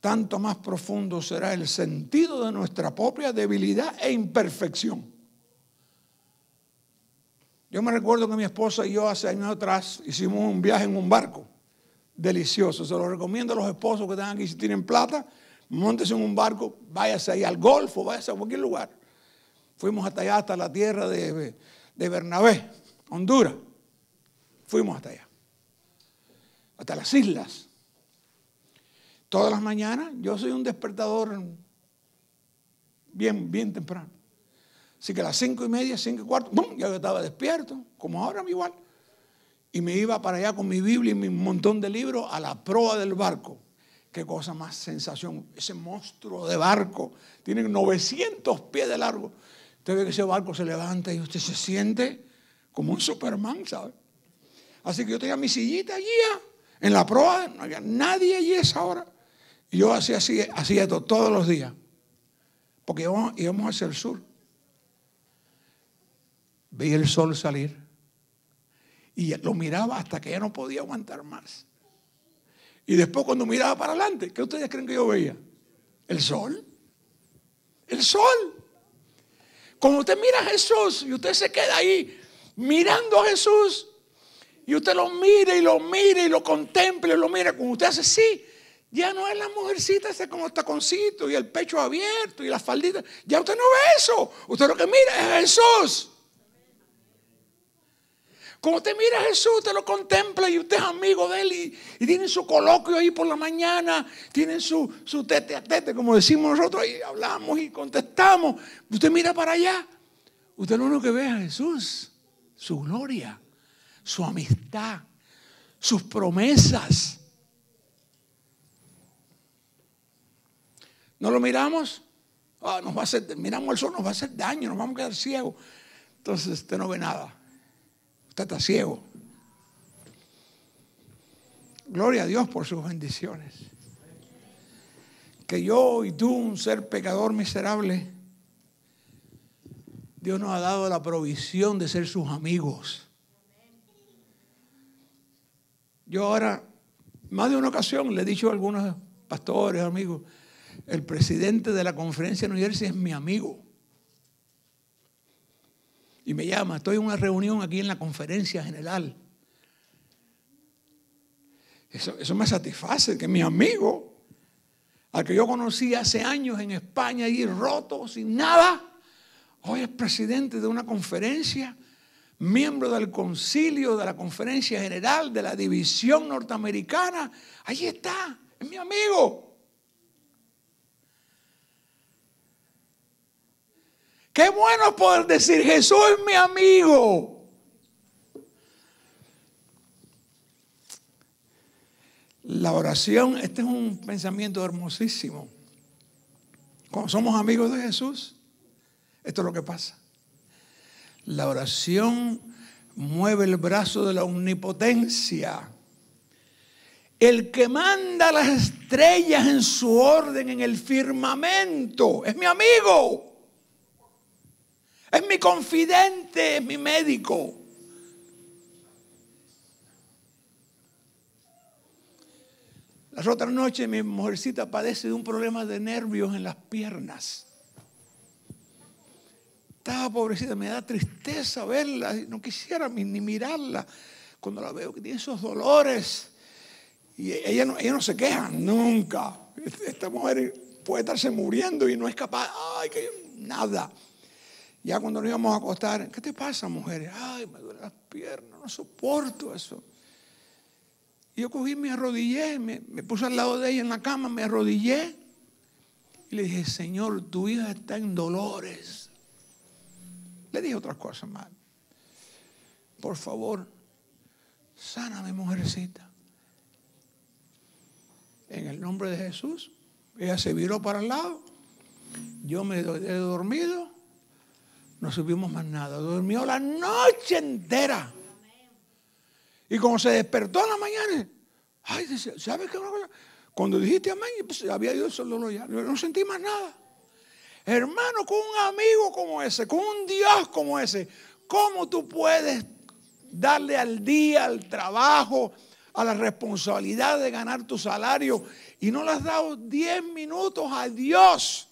tanto más profundo será el sentido de nuestra propia debilidad e imperfección. Yo me recuerdo que mi esposa y yo hace años atrás hicimos un viaje en un barco. Delicioso. Se lo recomiendo a los esposos que tengan aquí, si tienen plata, Montes en un barco, váyase ahí al Golfo, váyase a cualquier lugar. Fuimos hasta allá, hasta la tierra de, Bernabé, Honduras. Fuimos hasta allá, hasta las islas. Todas las mañanas, yo soy un despertador bien, bien temprano. Así que a las cinco y media, cinco y cuarto, ya yo estaba despierto, como ahora igual. Y me iba para allá con mi Biblia y mi montón de libros a la proa del barco. Qué cosa más sensación. Ese monstruo de barco. Tiene 900 pies de largo. Usted ve que ese barco se levanta y usted se siente como un Superman, ¿sabe? Así que yo tenía mi sillita allí, ¿ah? en la proa, no había nadie allí esa hora. Y yo hacía así, esto todos los días, porque íbamos hacia el sur. Veía el sol salir y lo miraba hasta que ya no podía aguantar más. Y después cuando miraba para adelante, ¿qué ustedes creen que yo veía? El sol. El sol. Cuando usted mira a Jesús y usted se queda ahí mirando a Jesús y usted lo mira y lo mira y lo contempla y lo mira, cuando usted hace así, ya no es la mujercita esa como los taconcitos y el pecho abierto y las falditas. Ya usted no ve eso. Usted lo que mira es a Jesús. Como te mira Jesús, te lo contempla y usted es amigo de él y, tiene su coloquio ahí por la mañana, tiene su, su tete a tete, como decimos nosotros, ahí hablamos y contestamos. Usted mira para allá, usted lo único que ve a Jesús, su gloria, su amistad, sus promesas. ¿No lo miramos? Ah, nos va a hacer, miramos el sol, nos va a hacer daño, nos vamos a quedar ciegos. Entonces usted no ve nada. Usted está ciego. Gloria a Dios por sus bendiciones. Que yo y tú, un ser pecador miserable, Dios nos ha dado la provisión de ser sus amigos. Yo ahora, más de una ocasión, le he dicho a algunos pastores, amigos, el presidente de la conferencia de New Jersey es mi amigo y me llama, estoy en una reunión aquí en la conferencia general. Eso, me satisface, que mi amigo, al que yo conocí hace años en España, allí roto, sin nada, hoy es presidente de una conferencia, miembro del concilio de la conferencia general de la división norteamericana, ahí está, es mi amigo. Qué bueno poder decir, Jesús es mi amigo. La oración, este es un pensamiento hermosísimo. Cuando somos amigos de Jesús, esto es lo que pasa. La oración mueve el brazo de la omnipotencia. El que manda las estrellas en su orden en el firmamento es mi amigo. Es mi confidente, es mi médico. Las otras noches mi mujercita padece de un problema de nervios en las piernas. Estaba pobrecita, me da tristeza verla, no quisiera ni mirarla cuando la veo que tiene esos dolores. Y ella no, ella no se queja nunca. Esta mujer puede estarse muriendo y no es capaz, ay, que nada. Ya cuando nos íbamos a acostar, ¿qué te pasa, mujeres? Ay, me duelen las piernas, no soporto eso. yo cogí, me arrodillé, me, puse al lado de ella en la cama, me arrodillé. Y le dije, Señor, tu hija está en dolores. Le dije otras cosas más. Por favor, sáname, mujercita. En el nombre de Jesús. Ella se viró para el lado. Yo me he dormido. No subimos más nada. Durmió la noche entera. Y como se despertó en la mañana, ay, ¿sabes qué? Cuando dijiste amén, pues había ido el No sentí más nada. Hermano, con un amigo como ese, con un Dios como ese, ¿cómo tú puedes darle al día, al trabajo, a la responsabilidad de ganar tu salario y no le has dado 10 minutos a Dios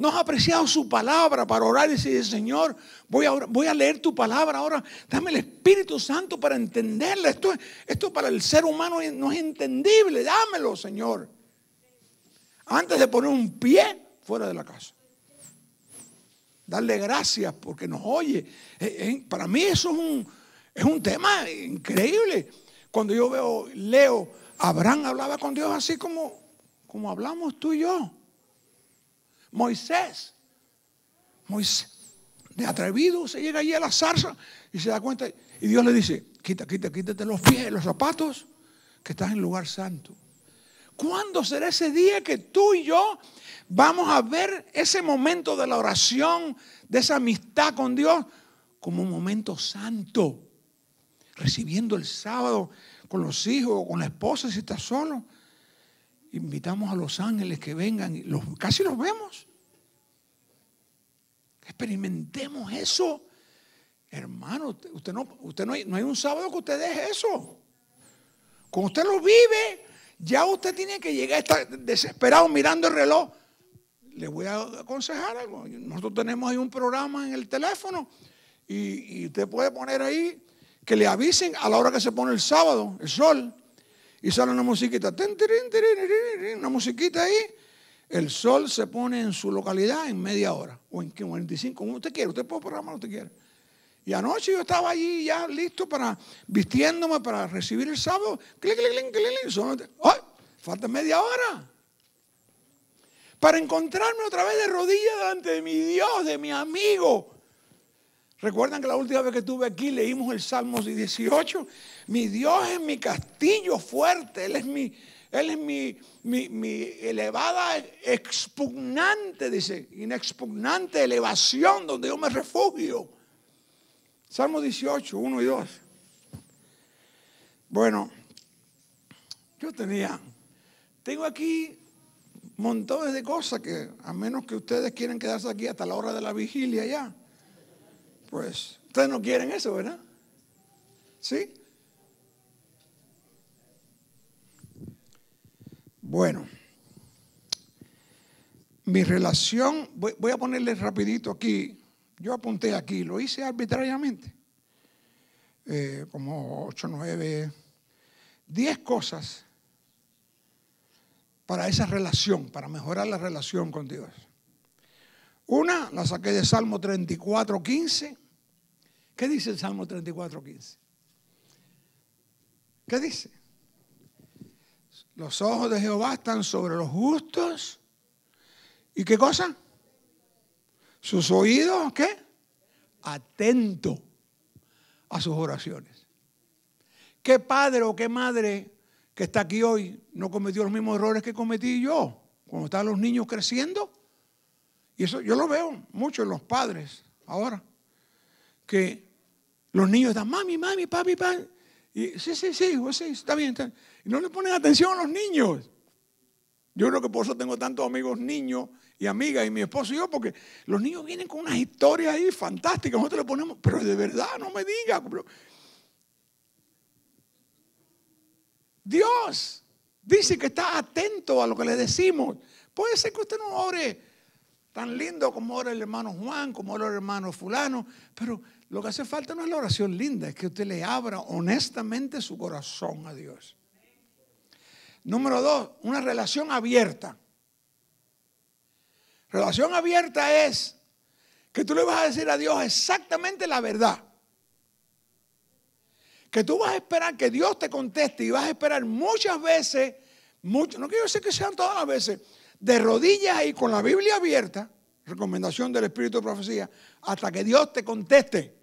no has apreciado su palabra para orar y decir, Señor, voy a, leer tu palabra ahora. Dame el Espíritu Santo para entenderla. Esto, esto para el ser humano no es entendible. Dámelo, Señor. Antes de poner un pie fuera de la casa. Darle gracias porque nos oye. Eh, eh, para mí eso es un, es un tema increíble. Cuando yo veo, leo, Abraham hablaba con Dios así como, como hablamos tú y yo. Moisés. Moisés, de atrevido, se llega allí a la zarza y se da cuenta. Y Dios le dice, quita, quita, quítate los pies, los zapatos, que estás en lugar santo. ¿Cuándo será ese día que tú y yo vamos a ver ese momento de la oración, de esa amistad con Dios, como un momento santo? Recibiendo el sábado con los hijos, con la esposa si estás solo invitamos a los ángeles que vengan, y casi los vemos. Experimentemos eso. Hermano, usted, no, usted no, hay, un sábado que usted deje eso. Cuando usted lo vive, ya usted tiene que llegar a estar desesperado mirando el reloj. Le voy a aconsejar algo. Nosotros tenemos ahí un programa en el teléfono y, y usted puede poner ahí que le avisen a la hora que se pone el sábado, el sol y sale una musiquita, una musiquita ahí, el sol se pone en su localidad en media hora o en 45, como usted quiere, usted puede programar usted quiere. Y anoche yo estaba allí ya listo para vistiéndome para recibir el sábado. Clic, clic, Falta media hora. Para encontrarme otra vez de rodillas delante de mi Dios, de mi amigo, Recuerdan que la última vez que estuve aquí leímos el Salmo 18. Mi Dios es mi castillo fuerte, Él es mi, él es mi, mi, elevada, expugnante, dice, inexpugnante elevación donde yo me refugio. Salmo 18, 1 y 2. Bueno, yo tenía, tengo aquí montones de cosas que a menos que ustedes quieran quedarse aquí hasta la hora de la vigilia ya, pues ustedes no quieren eso, ¿verdad? ¿Sí? Bueno, mi relación, voy, a ponerle rapidito aquí, yo apunté aquí, lo hice arbitrariamente, eh, como 8, 9, 10 cosas para esa relación, para mejorar la relación con Dios. Una la saqué de Salmo 34, 15. ¿Qué dice el Salmo 34, 15? ¿Qué dice? Los ojos de Jehová están sobre los justos. ¿Y qué cosa? Sus oídos, ¿qué? Atento a sus oraciones. ¿Qué padre o qué madre que está aquí hoy no cometió los mismos errores que cometí yo? Cuando estaban los niños creciendo, y eso yo lo veo mucho en los padres ahora, que los niños dan, mami, mami, papi, papi. Y, sí, sí, sí, sí, está bien, Y no le ponen atención a los niños. Yo creo que por eso tengo tantos amigos niños y amigas y mi esposo y yo, porque los niños vienen con unas historias ahí fantásticas. Nosotros le ponemos, pero de verdad, no me diga. Dios dice que está atento a lo que le decimos. Puede ser que usted no ore tan lindo como ora el hermano Juan, como era el hermano fulano, pero lo que hace falta no es la oración linda, es que usted le abra honestamente su corazón a Dios. Número dos, una relación abierta. Relación abierta es que tú le vas a decir a Dios exactamente la verdad. Que tú vas a esperar que Dios te conteste y vas a esperar muchas veces, mucho, no quiero decir que sean todas las veces, de rodillas y con la Biblia abierta, recomendación del Espíritu de Profecía, hasta que Dios te conteste.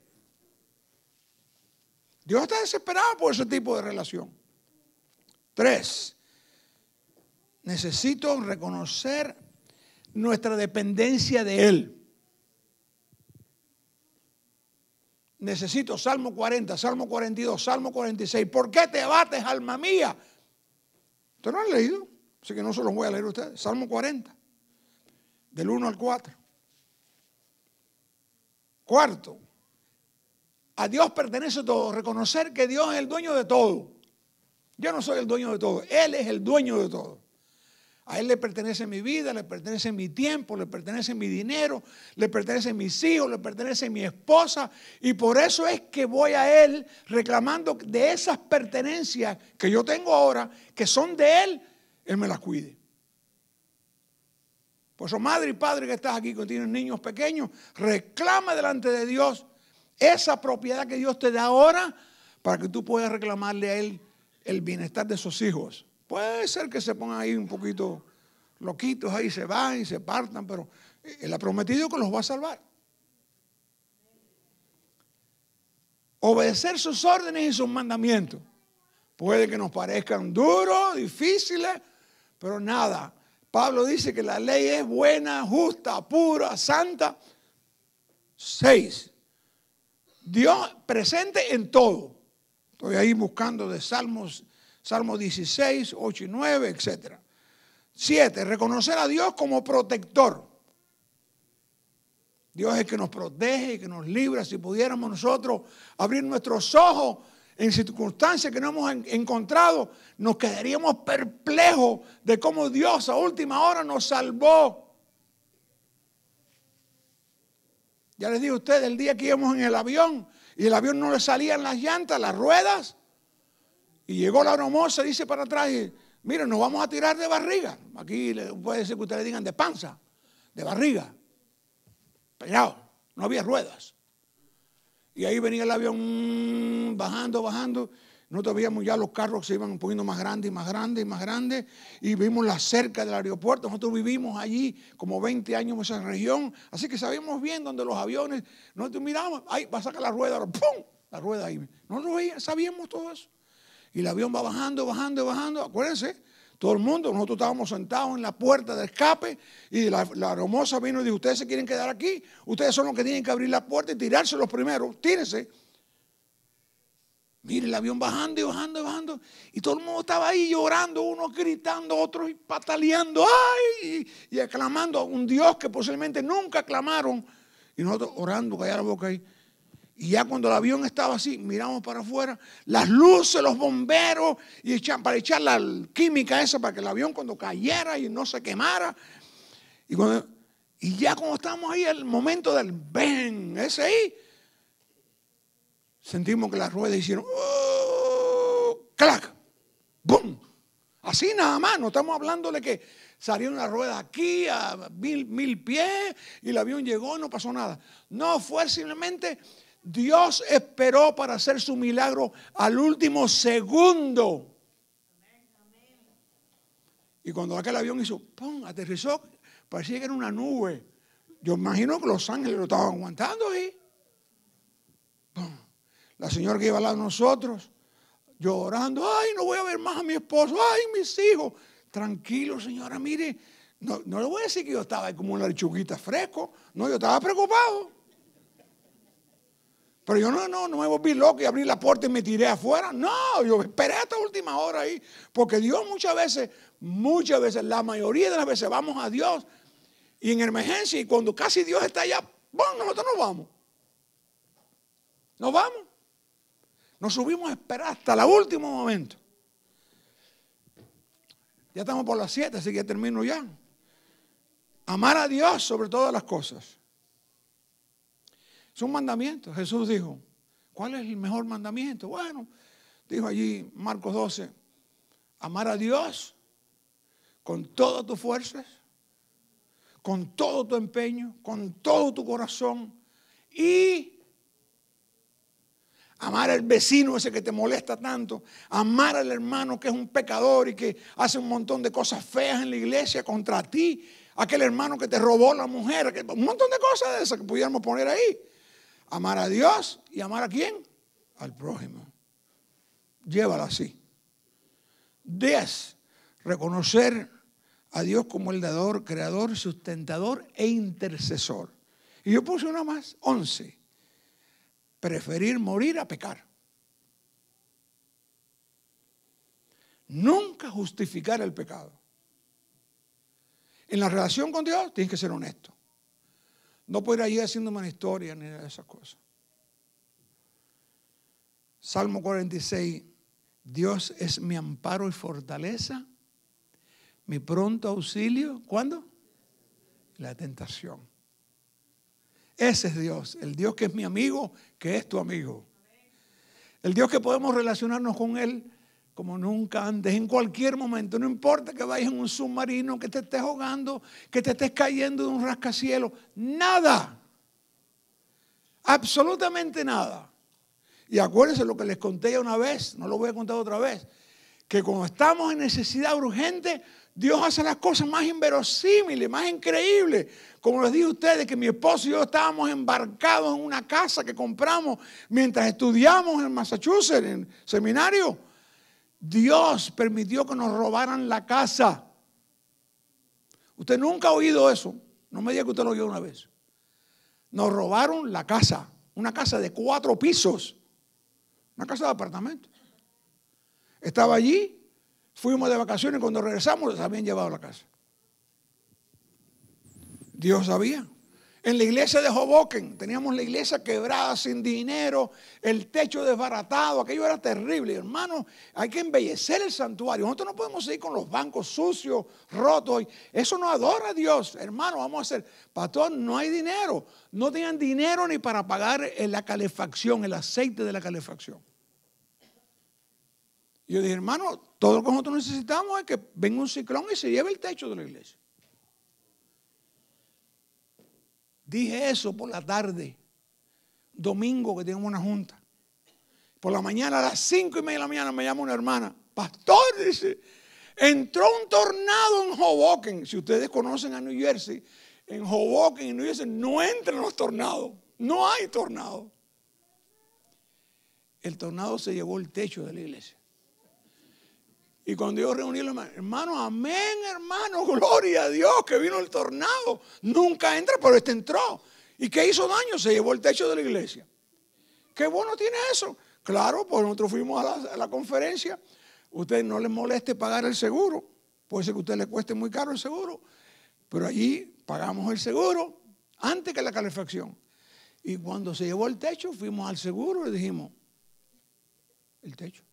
Dios está desesperado por ese tipo de relación. Tres, necesito reconocer nuestra dependencia de Él. Necesito Salmo 40, Salmo 42, Salmo 46. ¿Por qué te abates, alma mía? ¿Usted no has leído? Así que no se los voy a leer a ustedes. Salmo 40, del 1 al 4. Cuarto, a Dios pertenece todo. Reconocer que Dios es el dueño de todo. Yo no soy el dueño de todo. Él es el dueño de todo. A Él le pertenece mi vida, le pertenece mi tiempo, le pertenece mi dinero, le pertenece mis hijos, le pertenece mi esposa. Y por eso es que voy a Él reclamando de esas pertenencias que yo tengo ahora, que son de Él, él me las cuide. Por eso, madre y padre que estás aquí, que tienes niños pequeños, reclama delante de Dios esa propiedad que Dios te da ahora para que tú puedas reclamarle a Él el bienestar de sus hijos. Puede ser que se pongan ahí un poquito loquitos, ahí se van y se partan, pero Él ha prometido que los va a salvar. Obedecer sus órdenes y sus mandamientos. Puede que nos parezcan duros, difíciles, pero nada. Pablo dice que la ley es buena, justa, pura, santa. Seis, Dios presente en todo. Estoy ahí buscando de Salmos, Salmo 16, 8 y 9, etc. Siete, reconocer a Dios como protector. Dios es el que nos protege y que nos libra. Si pudiéramos nosotros abrir nuestros ojos en circunstancias que no hemos encontrado, nos quedaríamos perplejos de cómo Dios a última hora nos salvó. Ya les digo a ustedes, el día que íbamos en el avión y el avión no le salían las llantas, las ruedas, y llegó la y dice para atrás, y, mira, nos vamos a tirar de barriga. Aquí puede ser que ustedes digan de panza, de barriga, pero no había ruedas. Y ahí venía el avión mm, bajando, bajando. Nosotros veíamos ya los carros se iban poniendo más grandes y más grandes y más grandes. Y vimos la cerca del aeropuerto. Nosotros vivimos allí como 20 años en esa región. Así que sabíamos bien dónde los aviones. Nosotros miramos ahí va a sacar la rueda, ¡pum! La rueda ahí. Nosotros sabíamos todo eso. Y el avión va bajando, bajando, bajando. Acuérdense, todo el mundo, nosotros estábamos sentados en la puerta de escape y la, hermosa vino y dijo, ustedes se quieren quedar aquí, ustedes son los que tienen que abrir la puerta y tirarse los primeros, tírense. Mire el avión bajando y bajando y bajando. Y todo el mundo estaba ahí llorando, unos gritando, otros pataleando, ¡ay! Y, y aclamando a un Dios que posiblemente nunca aclamaron. Y nosotros orando, callar la boca ahí. Y ya cuando el avión estaba así, miramos para afuera, las luces, los bomberos, y echan, para echar la química esa, para que el avión cuando cayera y no se quemara. Y, y ya cuando estábamos ahí, el momento del ven, ese ahí, sentimos que las ruedas hicieron ¡oh! ¡clac! ¡Bum! Así nada más, no estamos hablando de que salió una rueda aquí a mil, mil pies y el avión llegó, no pasó nada. No, fue simplemente Dios esperó para hacer su milagro al último segundo. Y cuando aquel avión hizo, ¡pum! aterrizó, parecía que era una nube. Yo imagino que los ángeles lo estaban aguantando ahí. La señora que iba a lado de nosotros, llorando, ay, no voy a ver más a mi esposo, ay, mis hijos. Tranquilo, señora, mire, no, no le voy a decir que yo estaba ahí como una lechuguita fresco, no, yo estaba preocupado. Pero yo no, no, no me volví loco y abrí la puerta y me tiré afuera. No, yo esperé hasta última hora ahí. Porque Dios muchas veces, muchas veces, la mayoría de las veces vamos a Dios y en emergencia y cuando casi Dios está allá, bueno, nosotros nos vamos. Nos vamos. Nos subimos a esperar hasta el último momento. Ya estamos por las 7, así que termino ya. Amar a Dios sobre todas las cosas. Son mandamientos. Jesús dijo, ¿cuál es el mejor mandamiento? Bueno, dijo allí Marcos 12, amar a Dios con todas tus fuerzas, con todo tu empeño, con todo tu corazón y amar al vecino ese que te molesta tanto, amar al hermano que es un pecador y que hace un montón de cosas feas en la iglesia contra ti, aquel hermano que te robó la mujer, un montón de cosas de esas que pudiéramos poner ahí. Amar a Dios y amar a quién? Al prójimo. Llévala así. Diez, reconocer a Dios como el dador, creador, sustentador e intercesor. Y yo puse una más, once. Preferir morir a pecar. Nunca justificar el pecado. En la relación con Dios tienes que ser honesto. No puedo ir haciendo una historia ni de esas cosas. Salmo 46. Dios es mi amparo y fortaleza, mi pronto auxilio. ¿Cuándo? La tentación. Ese es Dios, el Dios que es mi amigo, que es tu amigo. El Dios que podemos relacionarnos con Él como nunca antes, en cualquier momento. No importa que vayas en un submarino, que te estés ahogando, que te estés cayendo de un rascacielos, nada. Absolutamente nada. Y acuérdense lo que les conté ya una vez, no lo voy a contar otra vez, que cuando estamos en necesidad urgente, Dios hace las cosas más inverosímiles, más increíbles. Como les dije a ustedes, que mi esposo y yo estábamos embarcados en una casa que compramos mientras estudiamos en Massachusetts, en seminario. Dios permitió que nos robaran la casa. Usted nunca ha oído eso. No me diga que usted lo oyó una vez. Nos robaron la casa. Una casa de cuatro pisos. Una casa de apartamento. Estaba allí. Fuimos de vacaciones. Cuando regresamos, les habían llevado la casa. Dios sabía. En la iglesia de Hoboken teníamos la iglesia quebrada, sin dinero, el techo desbaratado, aquello era terrible. Hermano, hay que embellecer el santuario. Nosotros no podemos seguir con los bancos sucios, rotos. Eso no adora a Dios. Hermano, vamos a hacer, pastor, no hay dinero. No tenían dinero ni para pagar eh, la calefacción, el aceite de la calefacción. Yo dije, hermano, todo lo que nosotros necesitamos es que venga un ciclón y se lleve el techo de la iglesia. Dije eso por la tarde, domingo que tenemos una junta. Por la mañana, a las cinco y media de la mañana, me llama una hermana. Pastor, dice, entró un tornado en Hoboken. Si ustedes conocen a New Jersey, en Hoboken, en New Jersey, no entran los tornados. No hay tornado. El tornado se llevó el techo de la iglesia. Y cuando yo reuní los hermanos, amén, hermano, <laughs> gloria a Dios que vino el tornado. Nunca entra, pero este entró. ¿Y qué hizo daño? Se llevó el techo de la iglesia. Qué bueno tiene eso. Claro, pues nosotros fuimos a la, a conferencia. Usted no le moleste pagar el seguro. Puede ser que a usted le cueste muy caro el seguro. Pero allí pagamos el seguro antes que la calefacción. Y cuando se llevó el techo, fuimos al seguro y dijimos, el techo.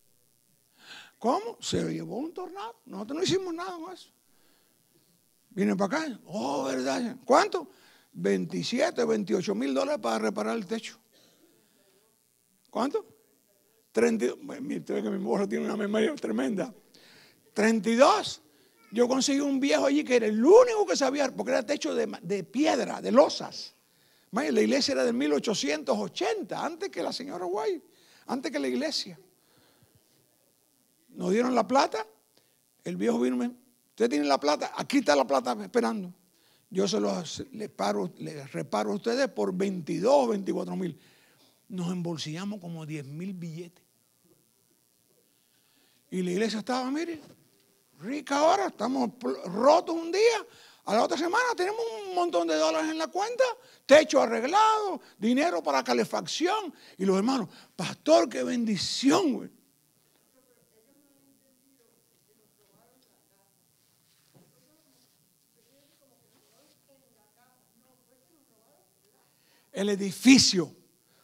¿Cómo? Se llevó un tornado. Nosotros no hicimos nada con eso. Vienen para acá. Oh, ¿verdad? ¿Cuánto? 27, 28 mil dólares para reparar el techo. ¿Cuánto? 32. que mi morro tiene una memoria tremenda. 32. Yo conseguí un viejo allí que era el único que sabía, porque era techo de, de piedra, de losas. La iglesia era de 1880, antes que la señora Guay, antes que la iglesia. Nos dieron la plata, el viejo vino, usted tiene la plata, aquí está la plata esperando. Yo se los paro, reparo a ustedes por 22, 24 mil. Nos embolsillamos como 10 mil billetes. Y la iglesia estaba, mire, rica ahora, estamos rotos un día. A la otra semana tenemos un montón de dólares en la cuenta, techo arreglado, dinero para calefacción. Y los hermanos, pastor, qué bendición, güey. el edificio.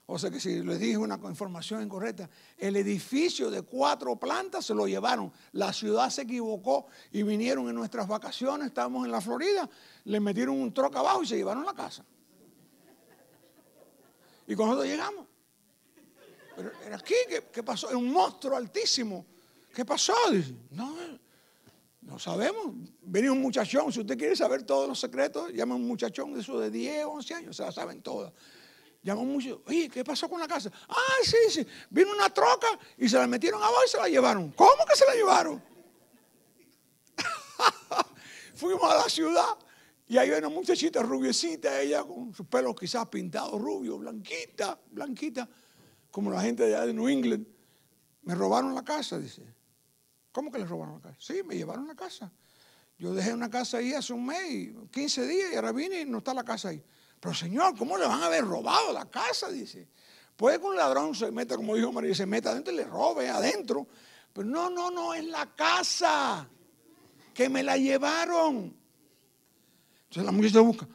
O sea que si les dije una información incorrecta, el edificio de cuatro plantas se lo llevaron. La ciudad se equivocó y vinieron en nuestras vacaciones, estábamos en la Florida, le metieron un troca abajo y se llevaron la casa. Y con nosotros llegamos. Pero era aquí, ¿qué, pasó? Es Un monstruo altísimo. ¿Qué pasó? no, no sabemos. venía un muchachón, si usted quiere saber todos los secretos, llama a un muchachón de eso de 10, 11 años, se la saben todas. Llama a un muchachón, oye, ¿qué pasó con la casa? Ah, sí, sí, vino una troca y se la metieron abajo y se la llevaron. ¿Cómo que se la llevaron? <laughs> Fuimos a la ciudad y ahí hay una muchachita rubiecita, ella con sus pelos quizás pintados rubio, blanquita, blanquita, como la gente de allá de New England. Me robaron la casa, dice. ¿Cómo que le robaron la casa? Sí, me llevaron la casa. Yo dejé una casa ahí hace un mes, 15 días, y ahora vine y no está la casa ahí. Pero señor, ¿cómo le van a haber robado la casa? Dice. Puede que un ladrón se meta, como dijo María, se meta adentro y le robe adentro. Pero no, no, no, es la casa que me la llevaron. Entonces la mujer se busca.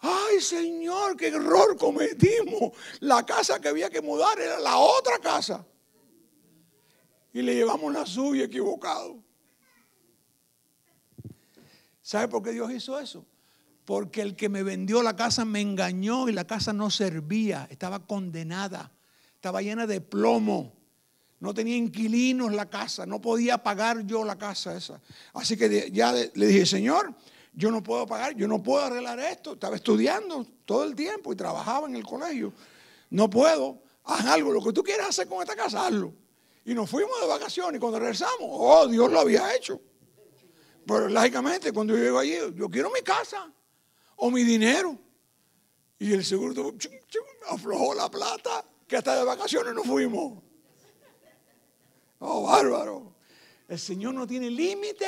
Ay, Señor, qué error cometimos. La casa que había que mudar era la otra casa y le llevamos la suya equivocado. ¿Sabe por qué Dios hizo eso? Porque el que me vendió la casa me engañó y la casa no servía, estaba condenada, estaba llena de plomo. No tenía inquilinos la casa, no podía pagar yo la casa esa. Así que ya le dije, Señor, yo no puedo pagar, yo no puedo arreglar esto. Estaba estudiando todo el tiempo y trabajaba en el colegio. No puedo, haz algo, lo que tú quieras hacer con esta casa, hazlo. Y nos fuimos de vacaciones y cuando regresamos, oh, Dios lo había hecho. Pero lógicamente, cuando yo llego allí, yo quiero mi casa o mi dinero. Y el seguro aflojó la plata, que hasta de vacaciones nos fuimos. Oh, bárbaro. El Señor no tiene límite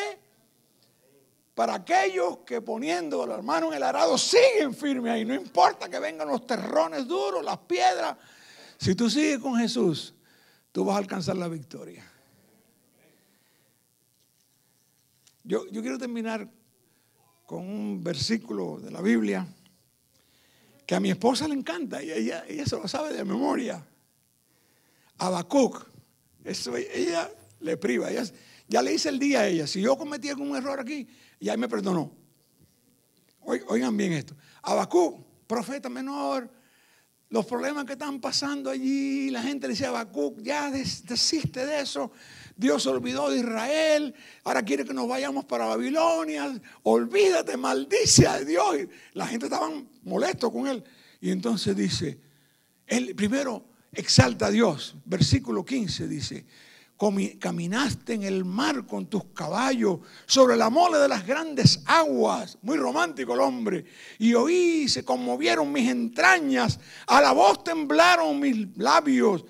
para aquellos que poniendo la hermano en el arado siguen firmes ahí. No importa que vengan los terrones duros, las piedras. Si tú sigues con Jesús, tú vas a alcanzar la victoria. Yo, quiero terminar con un versículo de la Biblia que a mi esposa le encanta, y ella, se lo sabe de memoria. Habacuc, eso ella le priva, ya le hice el día a ella, si yo cometí algún error aquí, ya me perdonó. Oigan bien esto, Habacuc, profeta menor, los problemas que están pasando allí, la gente le decía a ya desiste de eso, Dios olvidó de Israel, ahora quiere que nos vayamos para Babilonia, olvídate, maldice a Dios. La gente estaba molesto con él. Y entonces dice, él primero exalta a Dios, versículo 15 dice, caminaste en el mar con tus caballos, sobre la mole de las grandes aguas, muy romántico el hombre, y oí, se conmovieron mis entrañas, a la voz temblaron mis labios,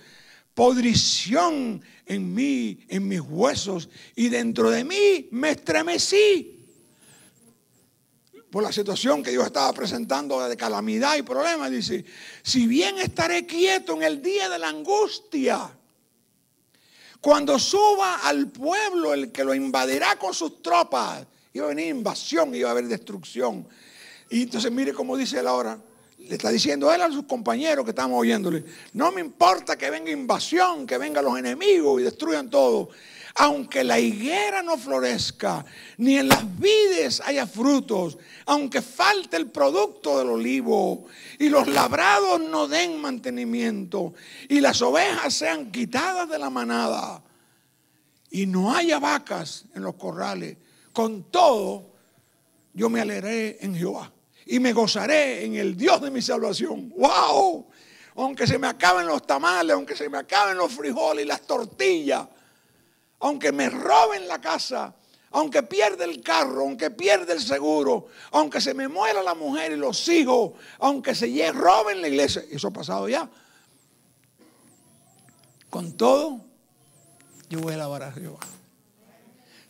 podrición en mí, en mis huesos, y dentro de mí me estremecí por la situación que Dios estaba presentando de calamidad y problemas, dice, si bien estaré quieto en el día de la angustia, cuando suba al pueblo el que lo invadirá con sus tropas, iba a venir invasión, iba a haber destrucción. Y entonces mire cómo dice él ahora. Le está diciendo él a sus compañeros que estamos oyéndole, no me importa que venga invasión, que vengan los enemigos y destruyan todo aunque la higuera no florezca, ni en las vides haya frutos, aunque falte el producto del olivo, y los labrados no den mantenimiento, y las ovejas sean quitadas de la manada, y no haya vacas en los corrales, con todo yo me alegré en Jehová y me gozaré en el Dios de mi salvación. ¡Wow! Aunque se me acaben los tamales, aunque se me acaben los frijoles y las tortillas, aunque me roben la casa, aunque pierda el carro, aunque pierda el seguro, aunque se me muera la mujer y los hijos, aunque se roben la iglesia, eso ha pasado ya. Con todo, yo voy a alabar a Jehová.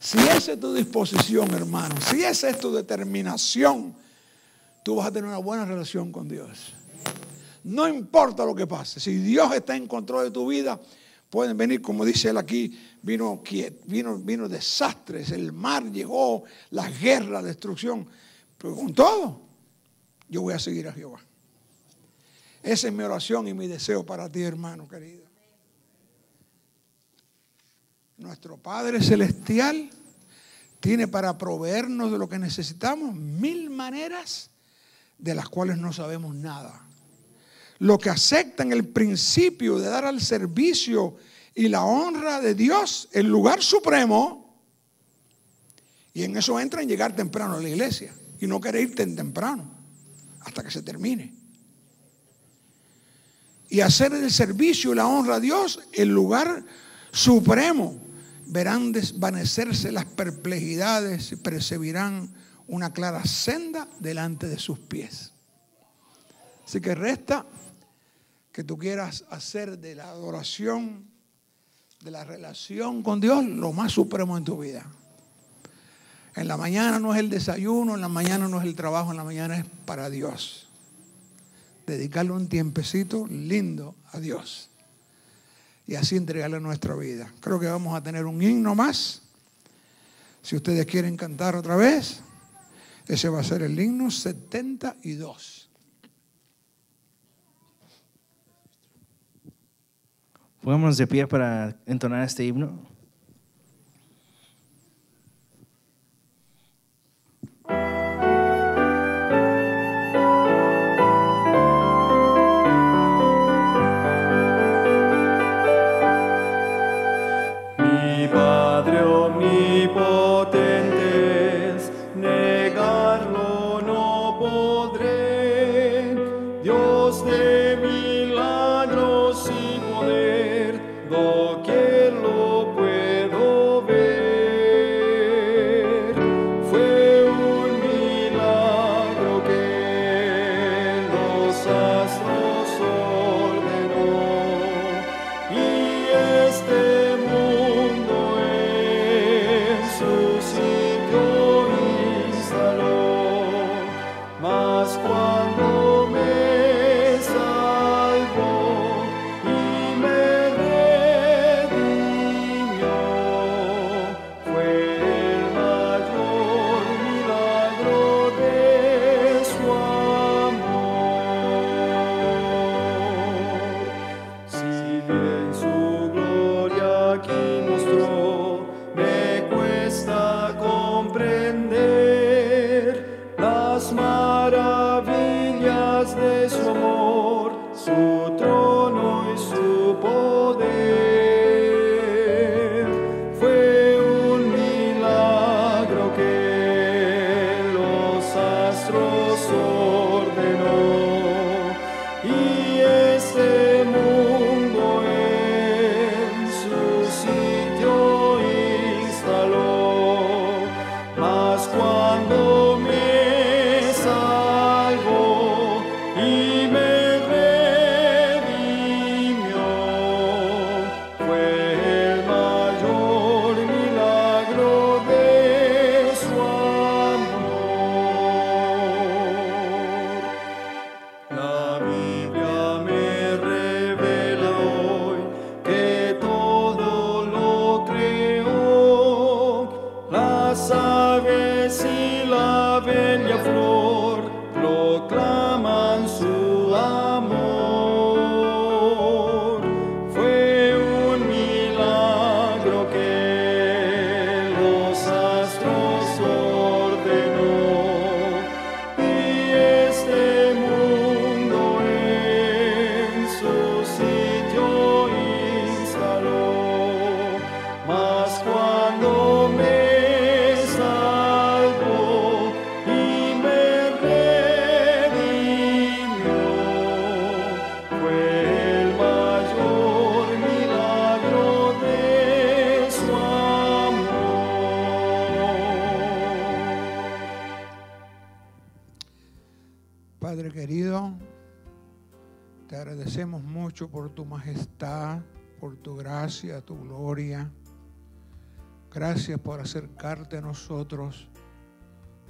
Si esa es tu disposición, hermano, si esa es tu determinación, tú vas a tener una buena relación con Dios. No importa lo que pase, si Dios está en control de tu vida, Pueden venir, como dice él aquí, vino, vino, vino desastres, el mar llegó, la guerra, la destrucción. Pero con todo, yo voy a seguir a Jehová. Esa es mi oración y mi deseo para ti, hermano querido. Nuestro Padre Celestial tiene para proveernos de lo que necesitamos mil maneras de las cuales no sabemos nada los que aceptan el principio de dar al servicio y la honra de Dios, el lugar supremo, y en eso entra en llegar temprano a la iglesia y no querer irte temprano hasta que se termine. Y hacer el servicio y la honra a Dios el lugar supremo. Verán desvanecerse las perplejidades y percibirán una clara senda delante de sus pies. Así que resta que tú quieras hacer de la adoración, de la relación con Dios, lo más supremo en tu vida. En la mañana no es el desayuno, en la mañana no es el trabajo, en la mañana es para Dios. Dedicarle un tiempecito lindo a Dios. Y así entregarle nuestra vida. Creo que vamos a tener un himno más. Si ustedes quieren cantar otra vez, ese va a ser el himno 72. Pongámonos de pie para entonar este himno. a tu gloria. Gracias por acercarte a nosotros,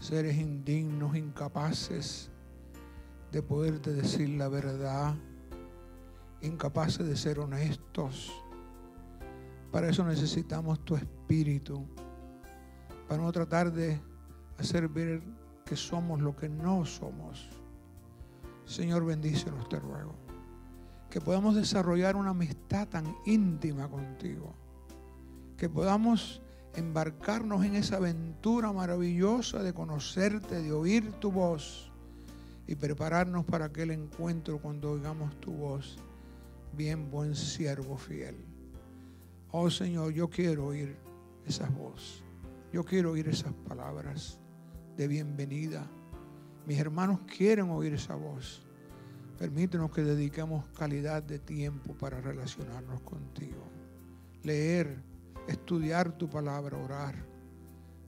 seres indignos, incapaces de poderte decir la verdad, incapaces de ser honestos. Para eso necesitamos tu espíritu, para no tratar de hacer ver que somos lo que no somos. Señor, bendícenos, te ruego que podamos desarrollar una amistad tan íntima contigo, que podamos embarcarnos en esa aventura maravillosa de conocerte, de oír tu voz y prepararnos para aquel encuentro cuando oigamos tu voz. Bien, buen siervo fiel. Oh Señor, yo quiero oír esa voz Yo quiero oír esas palabras de bienvenida. Mis hermanos quieren oír esa voz. Permítenos que dediquemos calidad de tiempo para relacionarnos contigo. Leer, estudiar tu palabra, orar,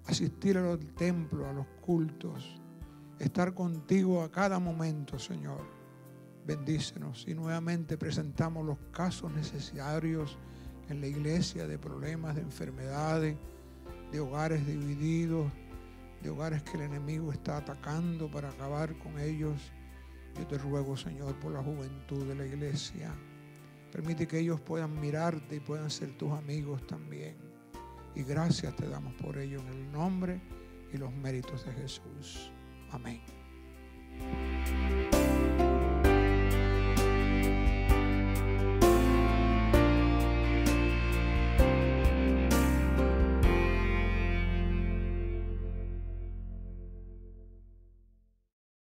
asistir a los templos, a los cultos, estar contigo a cada momento, Señor. Bendícenos y nuevamente presentamos los casos necesarios en la iglesia de problemas, de enfermedades, de hogares divididos, de hogares que el enemigo está atacando para acabar con ellos yo te ruego, Señor, por la juventud de la iglesia. Permite que ellos puedan mirarte y puedan ser tus amigos también. Y gracias te damos por ello en el nombre y los méritos de Jesús. Amén.